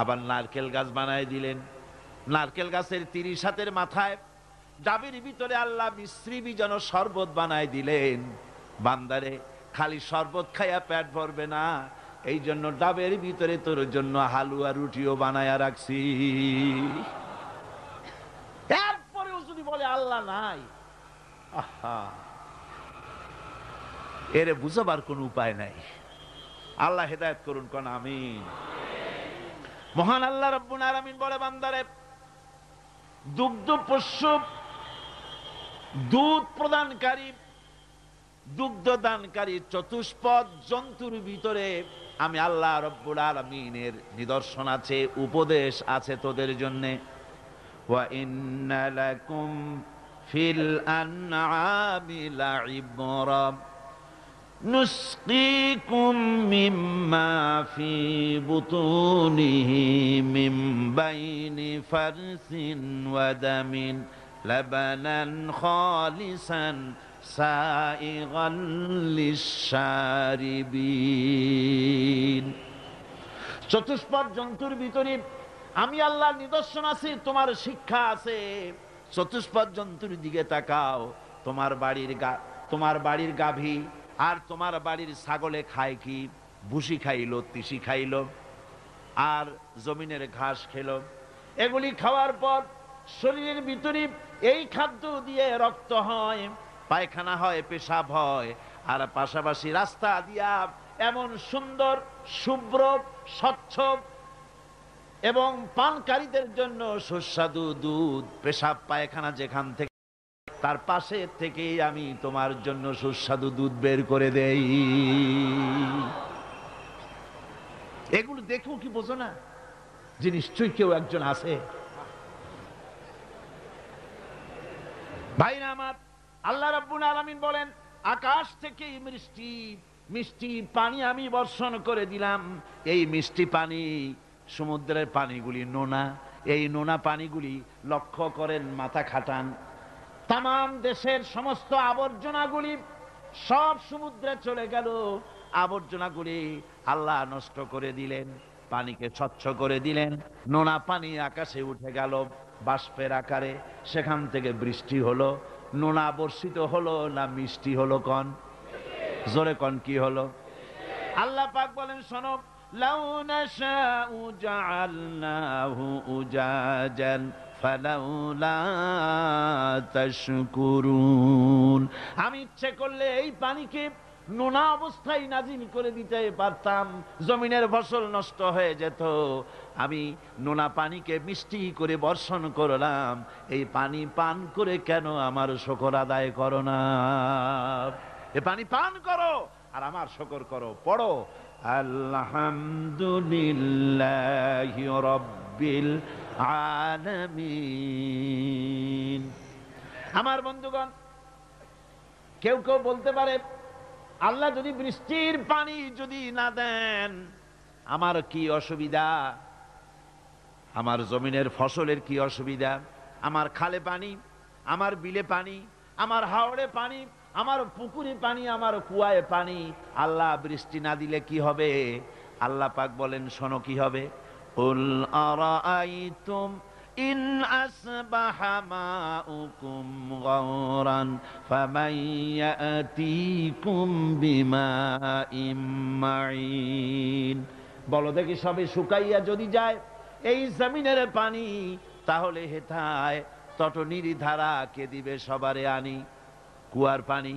আবার নারকেল গাছ বানায় দিলেন নারকেল গাছের তিরিশ হাতের মাথায় ডাবির ভিতরে আল্লাহ মিশ্রি যেন শরবত বানায় দিলেন বান্দারে খালি শরবত খাইয়া পেট ভরবে না এই জন্য ডাবের ভিতরে তোর জন্য হালুয়া রুটিও বানায়া রাখছি যদি বলে আল্লাহ নাই এর বুঝাবার কোনো উপায় নাই আল্লাহ হেদায়ত করুন কন আমিন মহান আল্লাহ বলে বান্দারে দুগ্ধ পশু দুধ প্রদানকারী দুগ্ধদানকারী চতুষ্পদ জন্তুর ভিতরে আমি আল্লাহ রব্বুল আলমিনের নিদর্শন আছে উপদেশ আছে তোদের জন্যে ফিল نسقيكم مما في بطونه من بين فرث ودم لبنا خالصا سائغا للشاربين চতুষ্পদ জন্তুর ভিতরে আমি আল্লাহর নিদর্শন আছে তোমার শিক্ষা আছে চতুষ্পদ জন্তুর দিকে তাকাও তোমার বাড়ির তোমার বাড়ির গাভী আর তোমার বাড়ির ছাগলে খায় কি ভুসি খাইল তিসি খাইল আর জমিনের ঘাস খেল এগুলি খাওয়ার পর শরীরের ভিতরে এই খাদ্য দিয়ে রক্ত হয় পায়খানা হয় পেশাব হয় আর পাশাপাশি রাস্তা দিয়া এমন সুন্দর শুভ্র স্বচ্ছ এবং পানকারীদের জন্য সুস্বাদু দুধ পেশাব পায়খানা যেখান থেকে তার পাশে থেকেই আমি তোমার জন্য সুস্বাদু দুধ বের করে দেই এগুলো দেখো কি বোঝো না যে নিশ্চয়ই কেউ একজন আছে ভাই না আমার আল্লাহ রাব্বুল আলামিন বলেন আকাশ থেকে মিষ্টি মিষ্টি পানি আমি বর্ষণ করে দিলাম এই মিষ্টি পানি সমুদ্রের পানিগুলি নোনা এই নোনা পানিগুলি লক্ষ্য করেন মাথা খাটান তাম দেশের সমস্ত আবর্জনাগুলি সব সমুদ্রে চলে গেল আবর্জনাগুলি আল্লাহ নষ্ট করে দিলেন পানিকে স্বচ্ছ করে দিলেন নোনা পানি আকাশে উঠে গেল বাষ্পের আকারে সেখান থেকে বৃষ্টি হলো নোনা বর্ষিত হলো না মিষ্টি হলো কন জোরে কন কি হলো আল্লাহ পাক বলেন সনব লাউ আমি ইচ্ছে করলে এই পানিকে নোনা অবস্থায় নাজিল করে দিতে পারতাম জমিনের ফসল নষ্ট হয়ে যেত আমি নোনা পানিকে মিষ্টি করে বর্ষণ করলাম এই পানি পান করে কেন আমার শকর আদায় করো না এ পানি পান করো আর আমার শকর করো পড়ো আল্লাহামদুলিল্লাহ রব্বিল আলামিন আমার বন্ধুগণ কেউ কেউ বলতে পারে আল্লাহ যদি বৃষ্টির পানি যদি না দেন আমার কি অসুবিধা আমার জমিনের ফসলের কি অসুবিধা আমার খালে পানি আমার বিলে পানি আমার হাওড়ে পানি আমার পুকুরে পানি আমার কুয়ায় পানি আল্লাহ বৃষ্টি না দিলে কি হবে আল্লাহ পাক বলেন শোনো কি হবে ইন أصبح ماؤكم غورا فمن يأتيكم بماء বলো দেখি সবে শুকাইয়া যদি যায় এই জমিনের পানি তাহলে হেথায় তটনির ধারা কে দিবে সবারে আনি কুয়ার পানি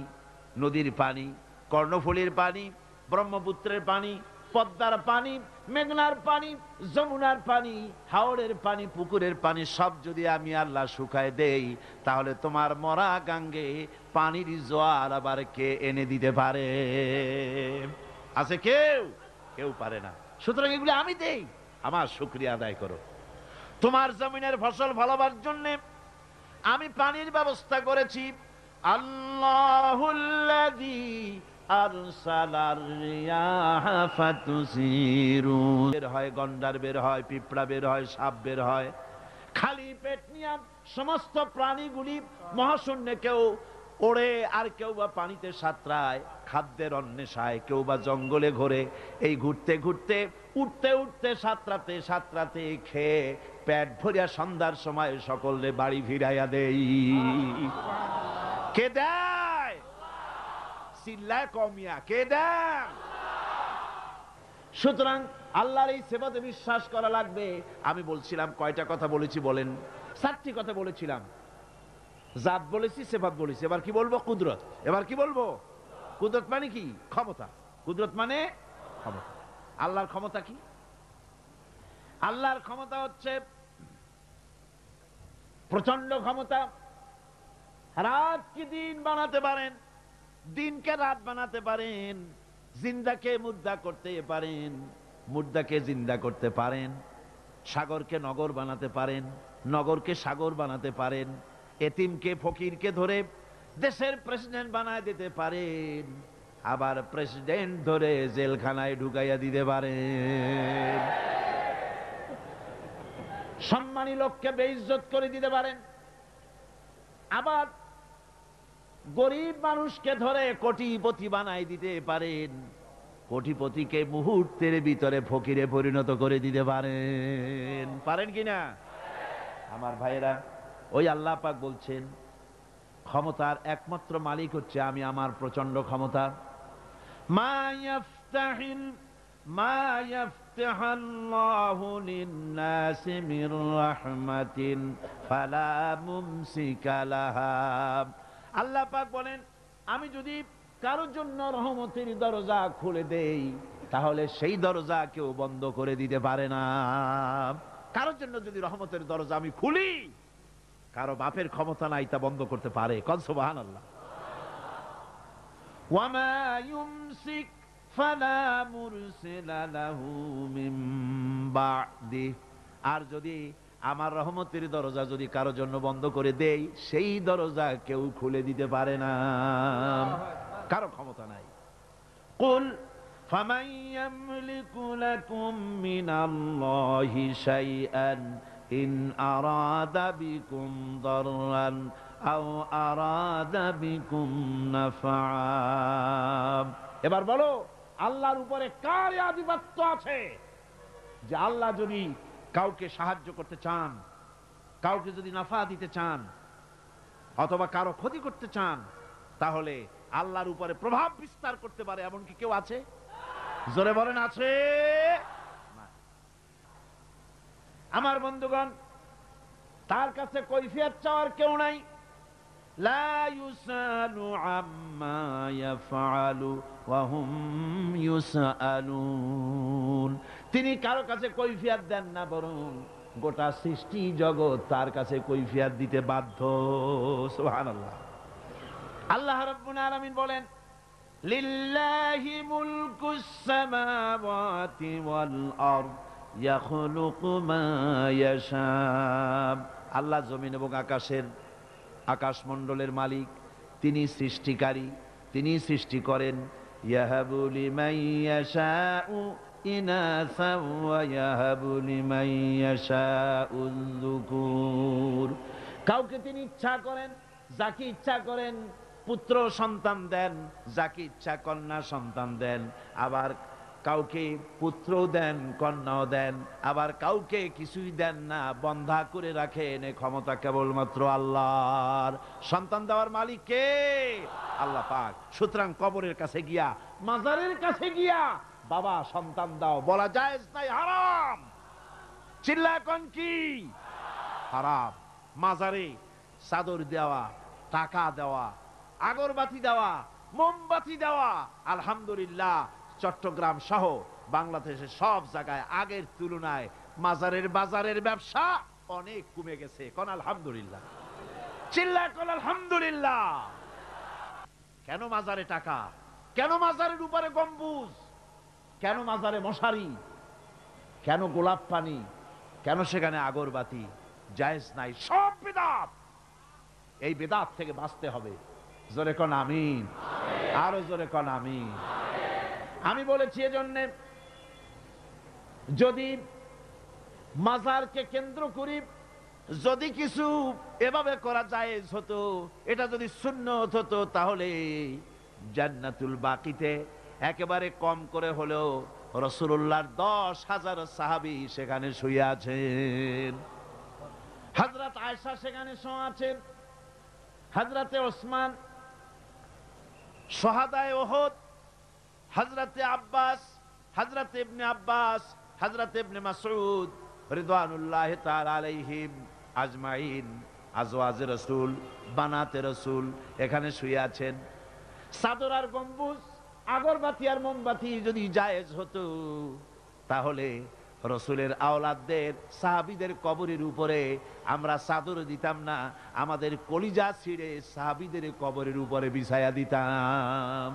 নদীর পানি কর্ণফুলির পানি ব্রহ্মপুত্রের পানি পদ্মার পানি মেঘনার পানি যমুনার পানি হাওড়ের পানি পুকুরের পানি সব যদি আমি আল্লাহ শুকায় দেই তাহলে তোমার মরা গাঙ্গে পানির জোয়ার আবার কে এনে দিতে পারে আছে কেউ কেউ পারে না সুতরাং এগুলি আমি দেই আমার শুক্রিয়া আদায় করো তোমার জমিনের ফসল ভালোবার জন্যে আমি পানির ব্যবস্থা করেছি আল্লাহুল্লাদি বের হয় গন্ডার বের হয় পিঁপড়া বের হয় সাপ বের হয় খালি পেট নিয়ে সমস্ত প্রাণীগুলি মহাশূন্যে কেউ ওড়ে আর কেউ বা পানিতে সাঁতরায় খাদ্যের অন্বেষায় কেউ বা জঙ্গলে ঘোরে এই ঘুরতে ঘুরতে উঠতে উঠতে সাঁতরাতে সাঁতরাতে খেয়ে পেট ভরিয়া সন্ধ্যার সময় সকলে বাড়ি ফিরাইয়া দেই কে দেয় লাকুম ইয়া কে দেন সুতরাং আল্লাহর এই সেবাতে বিশ্বাস করা লাগবে আমি বলছিলাম কয়টা কথা বলেছি বলেন চারটি কথা বলেছিলাম জাত বলেছি সেবাত বলেছি এবার কি বলবো কুদরত এবার কি বলবো কুদরত মানে কি ক্ষমতা কুদরত মানে ক্ষমতা আল্লাহর ক্ষমতা কি আল্লাহর ক্ষমতা হচ্ছে প্রচন্ড ক্ষমতা রাত কি দিন বানাতে পারেন দিনকে রাত বানাতে পারেন জিন্দাকে মুদ্রা করতে পারেন মুদ্রাকে জিন্দা করতে পারেন সাগরকে নগর বানাতে পারেন নগরকে সাগর বানাতে পারেন এতিমকে ফকিরকে ধরে দেশের প্রেসিডেন্ট বানায় দিতে পারেন আবার প্রেসিডেন্ট ধরে জেলখানায় ঢুকাইয়া দিতে পারেন সম্মানী লোককে বেইজত করে দিতে পারেন আবার গরিব মানুষকে ধরে কোটিপতি বানাই দিতে পারেন কোটিপতিকে মুহূর্তের ভিতরে ফকিরে পরিণত করে দিতে পারেন পারেন কি না আমার ভাইয়েরা ওই আল্লাহ পাক বলছেন ক্ষমতার একমাত্র মালিক হচ্ছে আমি আমার প্রচন্ড ক্ষমতা মাযাফতাহিন আল্লাহ পাক বলেন আমি যদি কারোর জন্য রহমতের দরজা খুলে দেই তাহলে সেই দরজা কেউ বন্ধ করে দিতে পারে না কারোর জন্য যদি রহমতের দরজা আমি খুলি কারো বাপের ক্ষমতা নাই তা বন্ধ করতে পারে কনসবাহান আল্লাহ আর যদি আমার রহমতের দরজা যদি কারো জন্য বন্ধ করে দেই সেই দরজা কেউ খুলে দিতে পারে না কারো ক্ষমতা নাই কুল فمن يملك لكم من الله شيئا إن أراد بكم ضرا أو أراد بكم نفعا এবার বলো আল্লাহর উপরে কার আধিপত্য আছে যে আল্লাহ যদি কাউকে সাহায্য করতে চান কাউকে যদি নাফা দিতে চান অথবা কারো ক্ষতি করতে চান তাহলে আল্লাহর উপরে প্রভাব বিস্তার করতে পারে এমন কি কেউ আছে জোরে বলেন আছে আমার বন্ধুগণ তার কাছে কৈফিয়াত চাওয়ার কেউ নাই লা তিনি কারো কাছে কৈফিয়াত দেন না বরং গোটা সৃষ্টি জগৎ তার কাছে কৈফিয়াত দিতে বাধ্য সোহান আল্লাহ আল্লাহ রব্বুল আলামিন বলেন লিল্লাহি মুলকুস সামাওয়াতি ওয়াল আরদ ইয়াখলুকু মা ইয়াশা আল্লাহ জমিন এবং আকাশের আকাশমণ্ডলের মালিক তিনি সৃষ্টিকারী তিনি সৃষ্টি করেন ইয়াহাবু লিমান ইয়াশাউ إناثا ويهب لمن يشاء الذكور কাউকে তিনি ইচ্ছা করেন যাকে ইচ্ছা করেন পুত্র সন্তান দেন যাকে ইচ্ছা কন্যা সন্তান দেন আবার কাউকে পুত্র দেন কন্যাও দেন আবার কাউকে কিছুই দেন না বন্ধা করে রাখে এনে ক্ষমতা কেবলমাত্র আল্লাহর সন্তান দেওয়ার মালিক কে আল্লাহ পাক সুতরাং কবরের কাছে গিয়া মাজারের কাছে গিয়া বাবা সন্তান দাও বলা যায় নাই হারাম চিল্লা এখন কি হারাম মাজারে সাদর দেওয়া টাকা দেওয়া আগরবাতি দেওয়া মোমবাতি দেওয়া আলহামদুলিল্লাহ চট্টগ্রাম সহ বাংলাদেশে সব জায়গায় আগের তুলনায় মাজারের বাজারের ব্যবসা অনেক কমে গেছে কোন আলহামদুলিল্লাহ চিল্লা কোন আলহামদুলিল্লাহ কেন মাজারে টাকা কেন মাজারের উপরে গম্বুজ কেন মাজারে মশারি কেন গোলাপ পানি কেন সেখানে আগরবাতি জায়জ নাই সব বেদাত এই বেদাত থেকে বাঁচতে হবে জোরে কন আমি আরো জোরে কন আমি আমি বলেছি এজন্য যদি মাজারকে কেন্দ্র করি যদি কিছু এভাবে করা যায় হতো এটা যদি শূন্য হতো তাহলে জান্নাতুল বাকিতে একেবারে কম করে হলেও রসুল্লাহর দশ হাজার সাহাবি সেখানে শুয়ে আছেন হাজরাত আয়সা সেখানে শোয়া আছেন হাজরাতে ওসমান সোহাদায় ওহদ হাজরাতে আব্বাস হাজরাতে ইবনে আব্বাস হাজরাতে ইবনে মাসুদ রিদওয়ানুল্লাহ তার আলাইহিম আজমাইন আজওয়াজে রসুল বানাতে রসুল এখানে শুয়ে আছেন সাদর আর গম্বুজ আগরবাতি আর মোমবাতি যদি জায়েজ হতো তাহলে রসুলের আওলাদদের সাহাবিদের কবরের উপরে আমরা চাদর দিতাম না আমাদের কলিজা ছিঁড়ে সাহাবিদের কবরের উপরে বিছায়া দিতাম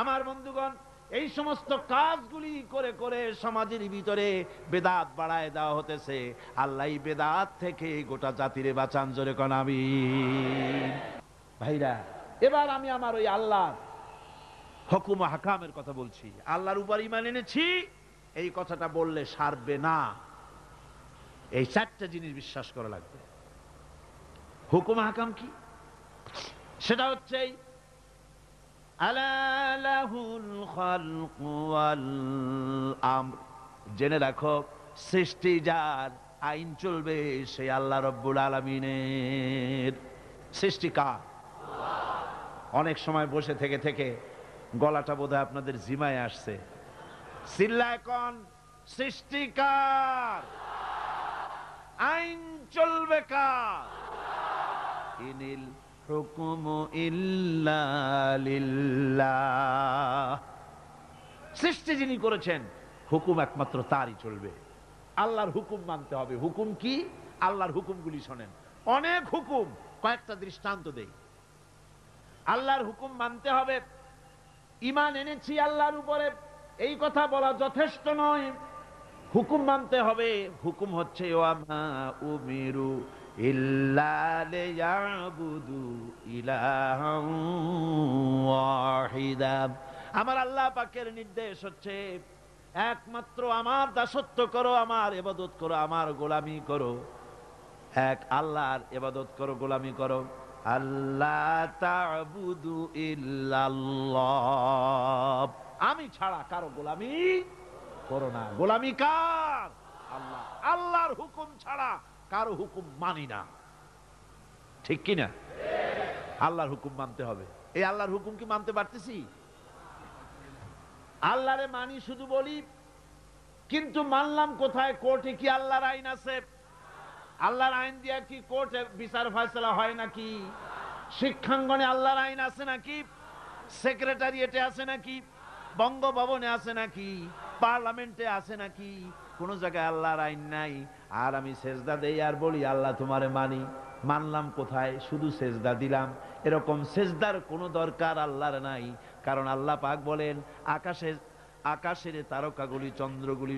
আমার বন্ধুগণ এই সমস্ত কাজগুলি করে করে সমাজের ভিতরে বেদাত বাড়ায় দেওয়া হতেছে আল্লাহ বেদাত থেকে গোটা জাতির বাঁচান জোরে কনামি ভাইরা এবার আমি আমার ওই আল্লাহ হকুম হাকামের কথা বলছি আল্লাহর উপর ইমান এনেছি এই কথাটা বললে সারবে না এই চারটা জিনিস বিশ্বাস করা লাগবে হুকুম হাকাম কি সেটা হচ্ছে জেনে রাখো সৃষ্টি যার আইন চলবে সেই আল্লাহ রব্বুল আলমিনের সৃষ্টি কার অনেক সময় বসে থেকে থেকে গলাটা বোধ আপনাদের জিমায় আসছে সিল্লা এখন সৃষ্টিকার আইন চলবে কার ইনিল হুকুম সৃষ্টি যিনি করেছেন হুকুম একমাত্র তারই চলবে আল্লাহর হুকুম মানতে হবে হুকুম কি আল্লাহর হুকুমগুলি শোনেন অনেক হুকুম কয়েকটা দৃষ্টান্ত দেই আল্লাহর হুকুম মানতে হবে ইমান এনেছি আল্লাহর উপরে এই কথা বলা যথেষ্ট নয় হুকুম মানতে হবে হুকুম হচ্ছে আমার আল্লাহ পাকের নির্দেশ হচ্ছে একমাত্র আমার দাসত্ব করো আমার এবাদত করো আমার গোলামি করো এক আল্লাহর এবাদত করো গোলামি করো আমি ছাড়া কারো গোলামি করো না গোলামি কার আল্লাহ আল্লাহর হুকুম ছাড়া কারো হুকুম মানি না ঠিক কিনা আল্লাহর হুকুম মানতে হবে এই আল্লাহর হুকুম কি মানতে পারতেছি আল্লাহরে মানি শুধু বলি কিন্তু মানলাম কোথায় কোর্টে কি আল্লাহর আইন আছে আল্লাহর আইন দিয়া কি কোর্টে বিচার ফাইসলা হয় নাকি শিক্ষাঙ্গনে আল্লাহর আইন আছে নাকি সেক্রেটারিয়েটে আছে নাকি বঙ্গভবনে আছে নাকি পার্লামেন্টে আছে নাকি কোনো জায়গায় আল্লাহর আইন নাই আর আমি সেজদা দেই আর বলি আল্লাহ তোমারে মানি মানলাম কোথায় শুধু সেজদা দিলাম এরকম সেজদার কোনো দরকার আল্লাহর নাই কারণ আল্লাহ পাক বলেন আকাশে আকাশের তারকাগুলি চন্দ্রগুলি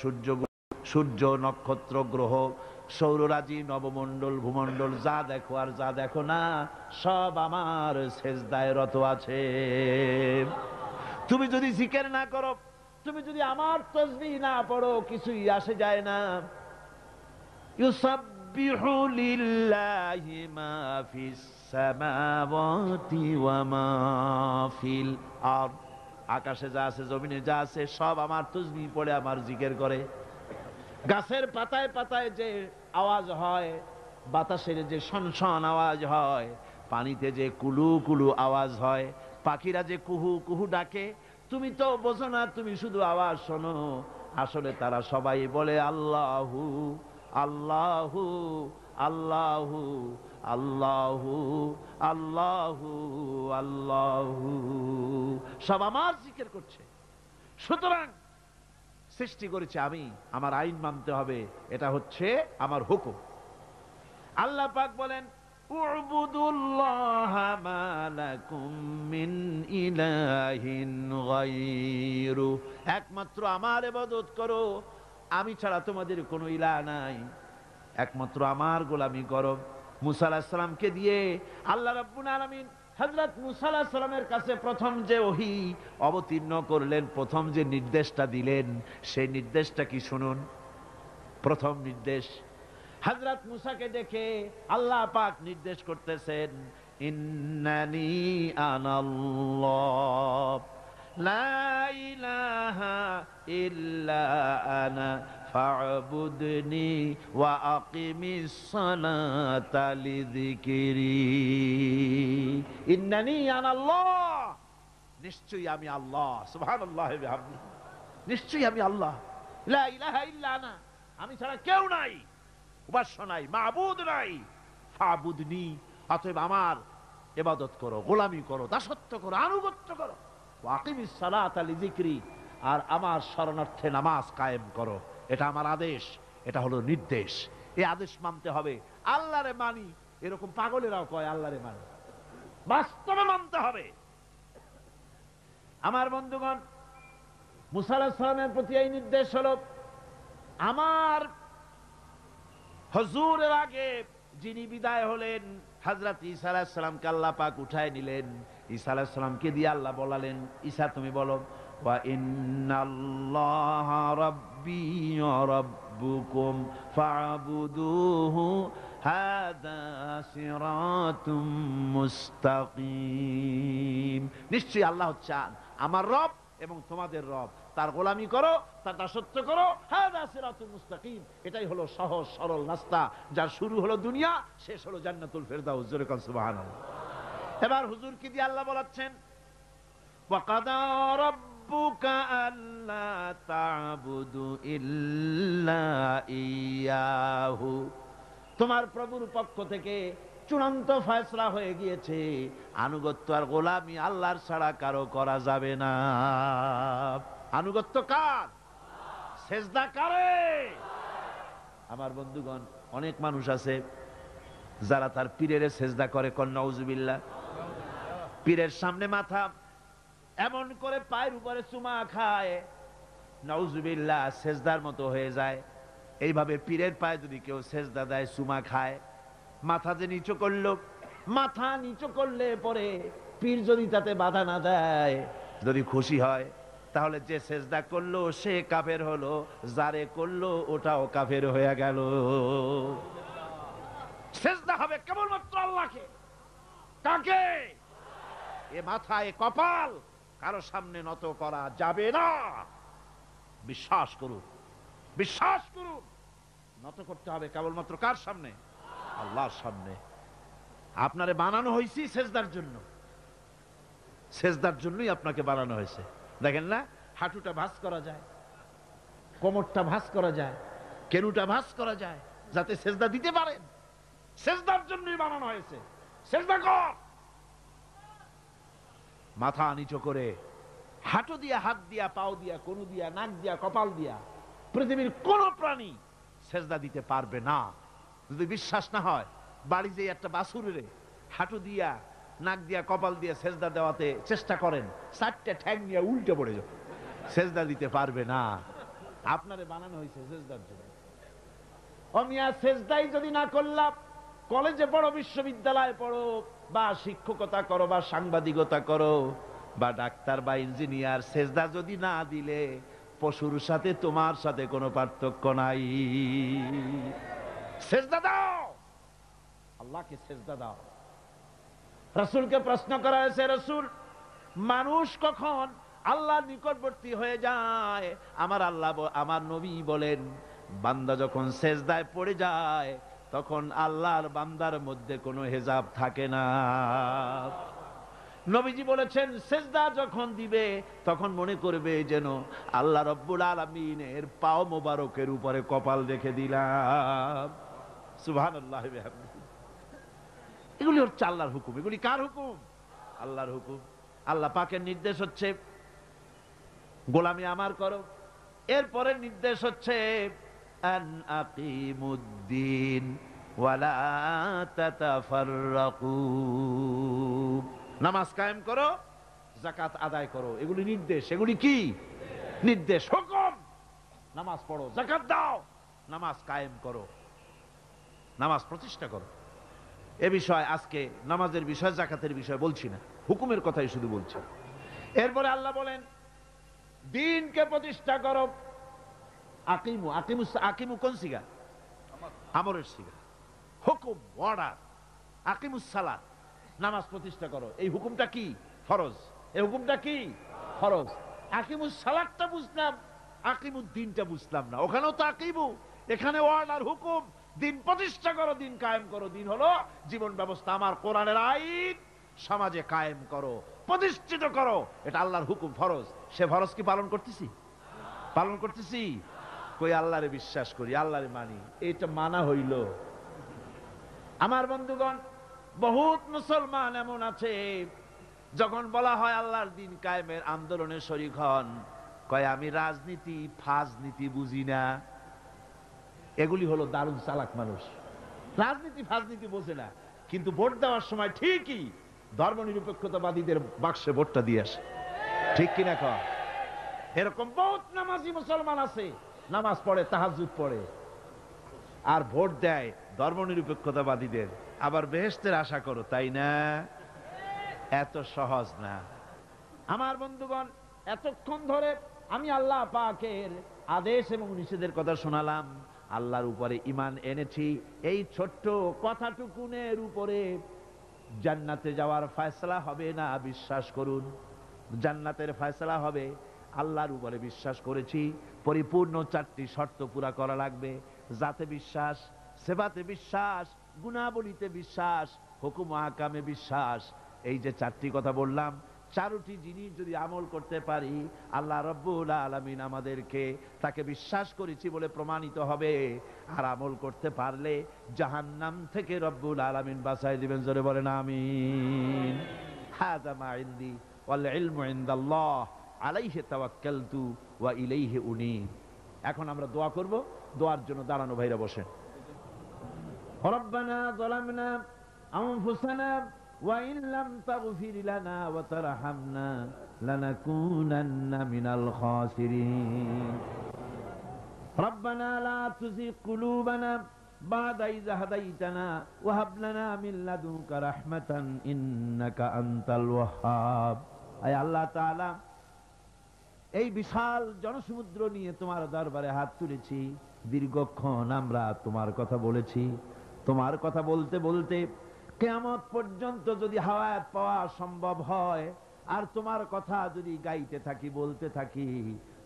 সূর্যগুলি সূর্য নক্ষত্র গ্রহ সৌররাজি নবমন্ডল ভূমন্ডল যা দেখো আর যা দেখো না সব আমার শেষদায় রত আছে তুমি যদি জিকের না করো তুমি যদি আমার তসবি না পড়ো কিছুই আসে যায় না ইউসাব্বিহু লিল্লাহি মা ফিস সামাওয়াতি ওয়া মা ফিল আকাশে যা আছে জমিনে যা আছে সব আমার তসবি পড়ে আমার জিকের করে গাছের পাতায় পাতায় যে আওয়াজ হয় বাতাসের যে সনসন আওয়াজ হয় পানিতে যে কুলু কুলু আওয়াজ হয় পাখিরা যে কুহু কুহু ডাকে তুমি তো বোঝো না তুমি শুধু আওয়াজ শোনো আসলে তারা সবাই বলে আল্লাহু আল্লাহু আল্লাহু আল্লাহু আল্লাহু আল্লাহু সব আমার জিকের করছে সুতরাং সৃষ্টি করেছি আমি আমার আইন মানতে হবে এটা হচ্ছে আমার হুকুম আল্লাহ পাক বলেন একমাত্র আমার এবাদত করো আমি ছাড়া তোমাদের কোনো ইলা নাই একমাত্র আমার গোলামি করো মুসা আলাহিসাল্লামকে দিয়ে আল্লাহ রাব্বুল আলমিন হজরত মুসাল্লাহ সালামের কাছে প্রথম যে ওহি অবতীর্ণ করলেন প্রথম যে নির্দেশটা দিলেন সেই নির্দেশটা কি শুনুন প্রথম নির্দেশ হজরত মুসাকে দেখে আল্লাহ পাক নির্দেশ করতেছেন ইন্নানি আনাল্লাহ لا إله إلا أنا فاعبدني وأقم الصلاة لذكري إنني أنا নিশ্চয়ই আমি আল্লাহ সুহান আল্লাহ নিশ্চয়ই আমি আল্লাহ লা ইলাহা ইল্লা আনা আমি ছাড়া কেউ নাই উপাস্য নাই মাহবুদ নাই ফাবুদনি অতএব আমার এবাদত করো গোলামি করো দাসত্ব করো আনুগত্য করো আর আমার স্মরণার্থে নামাজ কায়েম করো এটা আমার আদেশ এটা হলো নির্দেশ এই আদেশ মানতে হবে আল্লাহরে মানি এরকম পাগলেরাও কয় আল্লাহরে মানি বাস্তবে মানতে হবে আমার বন্ধুগণ মুসালামের প্রতি এই নির্দেশ হল আমার হজুরের আগে যিনি বিদায় হলেন হাজরাত ইসালামকে আল্লাহ পাক উঠায় নিলেন ঈসা আলাহিসাল্লামকে দিয়ে আল্লাহ বলালেন ঈশা তুমি বলো নিশ্চয় আল্লাহ চান আমার রব এবং তোমাদের রব তার গোলামি করো তার দাসত্ব করো মুস্তাকিম এটাই হলো সহজ সরল রাস্তা যার শুরু হলো দুনিয়া শেষ হলো জান্নাতুল ফেরদাউজ জোরে কাল সুবাহ এবার হুজুর কি দিয়ে আল্লাহ বলাচ্ছেন তোমার প্রভুর পক্ষ থেকে চূড়ান্ত ফয়সলা হয়ে গিয়েছে আনুগত্য আর গোলামি আল্লাহর ছাড়া কারো করা যাবে না আনুগত্য কার সেজদা কারে আমার বন্ধুগণ অনেক মানুষ আছে যারা তার পীরের সেজদা করে কন্যাউজুবিল্লা পীরের সামনে মাথা এমন করে পায়ের উপরে চুমা খায় সেজদার মতো হয়ে যায় এইভাবে পীরের পায়ে যদি কেউ সেজদা দেয় চুমা খায় মাথা যে নিচু করলো মাথা নিচু করলে পরে পীর যদি তাতে বাধা না দেয় যদি খুশি হয় তাহলে যে সেজদা করলো সে কাফের হলো যারে করলো ওটাও কাফের হয়ে গেল সেজদা হবে কেবলমাত্র আল্লাহকে কাকে এ মাথায় কপাল কারো সামনে নত করা যাবে না বিশ্বাস করুন বিশ্বাস করুন নত করতে হবে কেবলমাত্র কার সামনে আল্লাহর সামনে আপনারে বানানো হয়েছি সেজদার জন্য সেজদার জন্যই আপনাকে বানানো হয়েছে দেখেন না হাঁটুটা ভাস করা যায় কোমরটা ভাস করা যায় কেনুটা ভাস করা যায় যাতে সেজদা দিতে পারেন সেজদার জন্যই বানানো হয়েছে সেজদা কর মাথা নিচু করে হাঁটু দিয়া হাত দিয়া পাও দিয়া কোনো দিয়া নাক দিয়া কপাল দিয়া পৃথিবীর কোন প্রাণী সেজদা দিতে পারবে না যদি বিশ্বাস না হয় বাড়ি যে একটা বাসুরে হাঁটু দিয়া নাক দিয়া কপাল দিয়ে সেজদা দেওয়াতে চেষ্টা করেন চারটা ঠ্যাং নিয়ে উল্টে পড়ে যাবে সেজদা দিতে পারবে না আপনারে বানানো হয়েছে সেজদার জন্য অমিয়া সেজদাই যদি না করলাম কলেজে পড়ো বিশ্ববিদ্যালয়ে পড়ো বা শিক্ষকতা করো বা সাংবাদিকতা করো বা ডাক্তার বা ইঞ্জিনিয়ার সেজদা যদি না দিলে পশুর সাথে তোমার সাথে কোনো পার্থক্য নাই সেজদা দাও আল্লাহকে সেজদা দাও রসুলকে প্রশ্ন করা হয়েছে রসুল মানুষ কখন আল্লাহ নিকটবর্তী হয়ে যায় আমার আল্লাহ আমার নবী বলেন বান্দা যখন শেষদায় পড়ে যায় তখন আল্লাহর বান্দার মধ্যে কোনো হেজাব থাকে না নবীজি বলেছেন সেজদা যখন দিবে তখন মনে করবে যেন আল্লাহ রব্বুল আলমিনের পাও মোবারকের উপরে কপাল রেখে দিলাম সুহান আল্লাহ এগুলি হচ্ছে আল্লাহর হুকুম এগুলি কার হুকুম আল্লাহর হুকুম আল্লাহ পাকের নির্দেশ হচ্ছে গোলামি আমার করো এরপরে নির্দেশ হচ্ছে নামাজ কায়েম করো জাকাত আদায় করো এগুলি নির্দেশ এগুলি কি নির্দেশ হুকুম নামাজ পড়ো জাকাত দাও নামাজ কায়েম করো নামাজ প্রতিষ্ঠা করো এ বিষয় আজকে নামাজের বিষয় জাকাতের বিষয় বলছি না হুকুমের কথাই শুধু বলছি এরপরে আল্লাহ বলেন দিনকে প্রতিষ্ঠা করো আকিমু আকিমু আকিমু কোন সিগা আমরের সিগা হুকুম অর্ডার আকিমু সালাত নামাজ প্রতিষ্ঠা করো এই হুকুমটা কি ফরজ এই হুকুমটা কি ফরজ আকিমু সালাতটা বুঝলাম আকিমু আকিমুদ্দিনটা বুঝলাম না ওখানেও তো আকিমু এখানে অর্ডার হুকুম দিন প্রতিষ্ঠা করো দিন কায়েম করো দিন হলো জীবন ব্যবস্থা আমার কোরআনের আইন সমাজে কায়েম করো প্রতিষ্ঠিত করো এটা আল্লাহর হুকুম ফরজ সে ফরজ কি পালন করতেছি পালন করতেছি কই আল্লাহরে বিশ্বাস করি আল্লাহরে মানি এটা মানা হইল আমার বন্ধুগণ বহুত মুসলমান এমন আছে যখন বলা হয় আল্লাহর দিন কায়েমের আন্দোলনে শরিক হন কয় আমি রাজনীতি ফাজনীতি বুঝি না এগুলি হলো দারুণ চালাক মানুষ রাজনীতি ফাজনীতি বোঝে না কিন্তু ভোট দেওয়ার সময় ঠিকই ধর্ম নিরপেক্ষতাবাদীদের বাক্সে ভোটটা দিয়ে আসে ঠিক কিনা কয় এরকম বহুত নামাজি মুসলমান আছে নামাজ পড়ে তাহাজুদ পড়ে আর ভোট দেয় ধর্মনিরপেক্ষতাবাদীদের আবার বেহেস্তের আশা করো তাই না এত সহজ না আমার বন্ধুগণ এতক্ষণ ধরে আমি আল্লাহ পাকের আদেশ এবং নিষেধের কথা শোনালাম আল্লাহর উপরে ইমান এনেছি এই ছোট্ট কথাটুকুনের উপরে জান্নাতে যাওয়ার ফয়সলা হবে না বিশ্বাস করুন জান্নাতের ফয়সলা হবে আল্লাহর উপরে বিশ্বাস করেছি পরিপূর্ণ চারটি শর্ত পুরা করা লাগবে যাতে বিশ্বাস সেবাতে বিশ্বাস গুণাবলিতে বিশ্বাস হুকুম আকামে বিশ্বাস এই যে চারটি কথা বললাম চারটি জিনিস যদি আমল করতে পারি আল্লাহ রব্বুল আলমিন আমাদেরকে তাকে বিশ্বাস করেছি বলে প্রমাণিত হবে আর আমল করতে পারলে জাহান্নাম থেকে রব্বুল আলমিন বাসায় দিবেন জোরে বলেন আমিন হাজামা ইন্দি ওয়াল ইলমু ইন্দাল্লাহ আলাইহে তাওয়াক্কালতু ওয়া ইলাইহে উনি এখন আমরা দোয়া করব দোয়ার জন্য দাঁড়ানো ভাইরা বসেন রব্বানা যালামনা আনফুসানা ওয়া ইন লাম তাগফির লানা ওয়া তারহামনা লানাকুনান্না মিনাল খাসিরিন ربنا لا تزغ قلوبنا بعد هديتنا وهب لنا من لدنك رحمة إنك أنت الوهاب أي الله تعالى এই বিশাল জনসমুদ্র নিয়ে তোমার দরবারে হাত তুলেছি দীর্ঘক্ষণ আমরা তোমার কথা বলেছি তোমার কথা বলতে বলতে কেমত পর্যন্ত যদি হাওয়ায় পাওয়া সম্ভব হয় আর তোমার কথা যদি গাইতে থাকি বলতে থাকি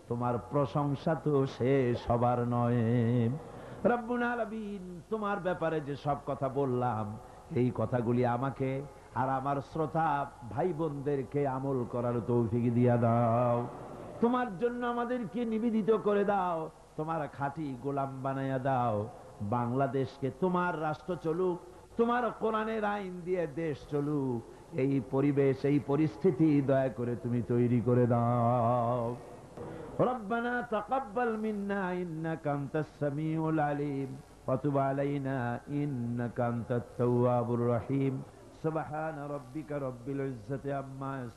তোমার প্রশংসা তো সে সবার নয় রব্বুনাল তোমার ব্যাপারে যে সব কথা বললাম এই কথাগুলি আমাকে আর আমার শ্রোতা ভাই বোনদেরকে আমল করার তৌফিক দিয়া দাও তোমার জন্য আমাদেরকে নিবেদিত করে দাও তোমার খাঁটি গোলাম বানাইয়া দাও বাংলাদেশকে তোমার রাষ্ট্র চলুক তোমার কোরআনের আইন দিয়ে দেশ চলুক এই পরিবেশ এই পরিস্থিতি দয়া করে তুমি তৈরি করে দাও রব্বানা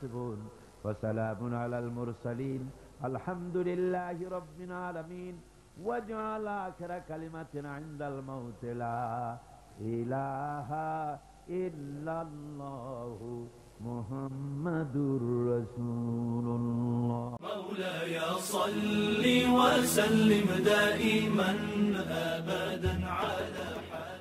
وسلام على المرسلين الحمد لله رب العالمين واجعل آخر كلمة عند الموت لا إله إلا الله محمد رسول الله مولاي صل وسلم دائما أبدا على حبيبك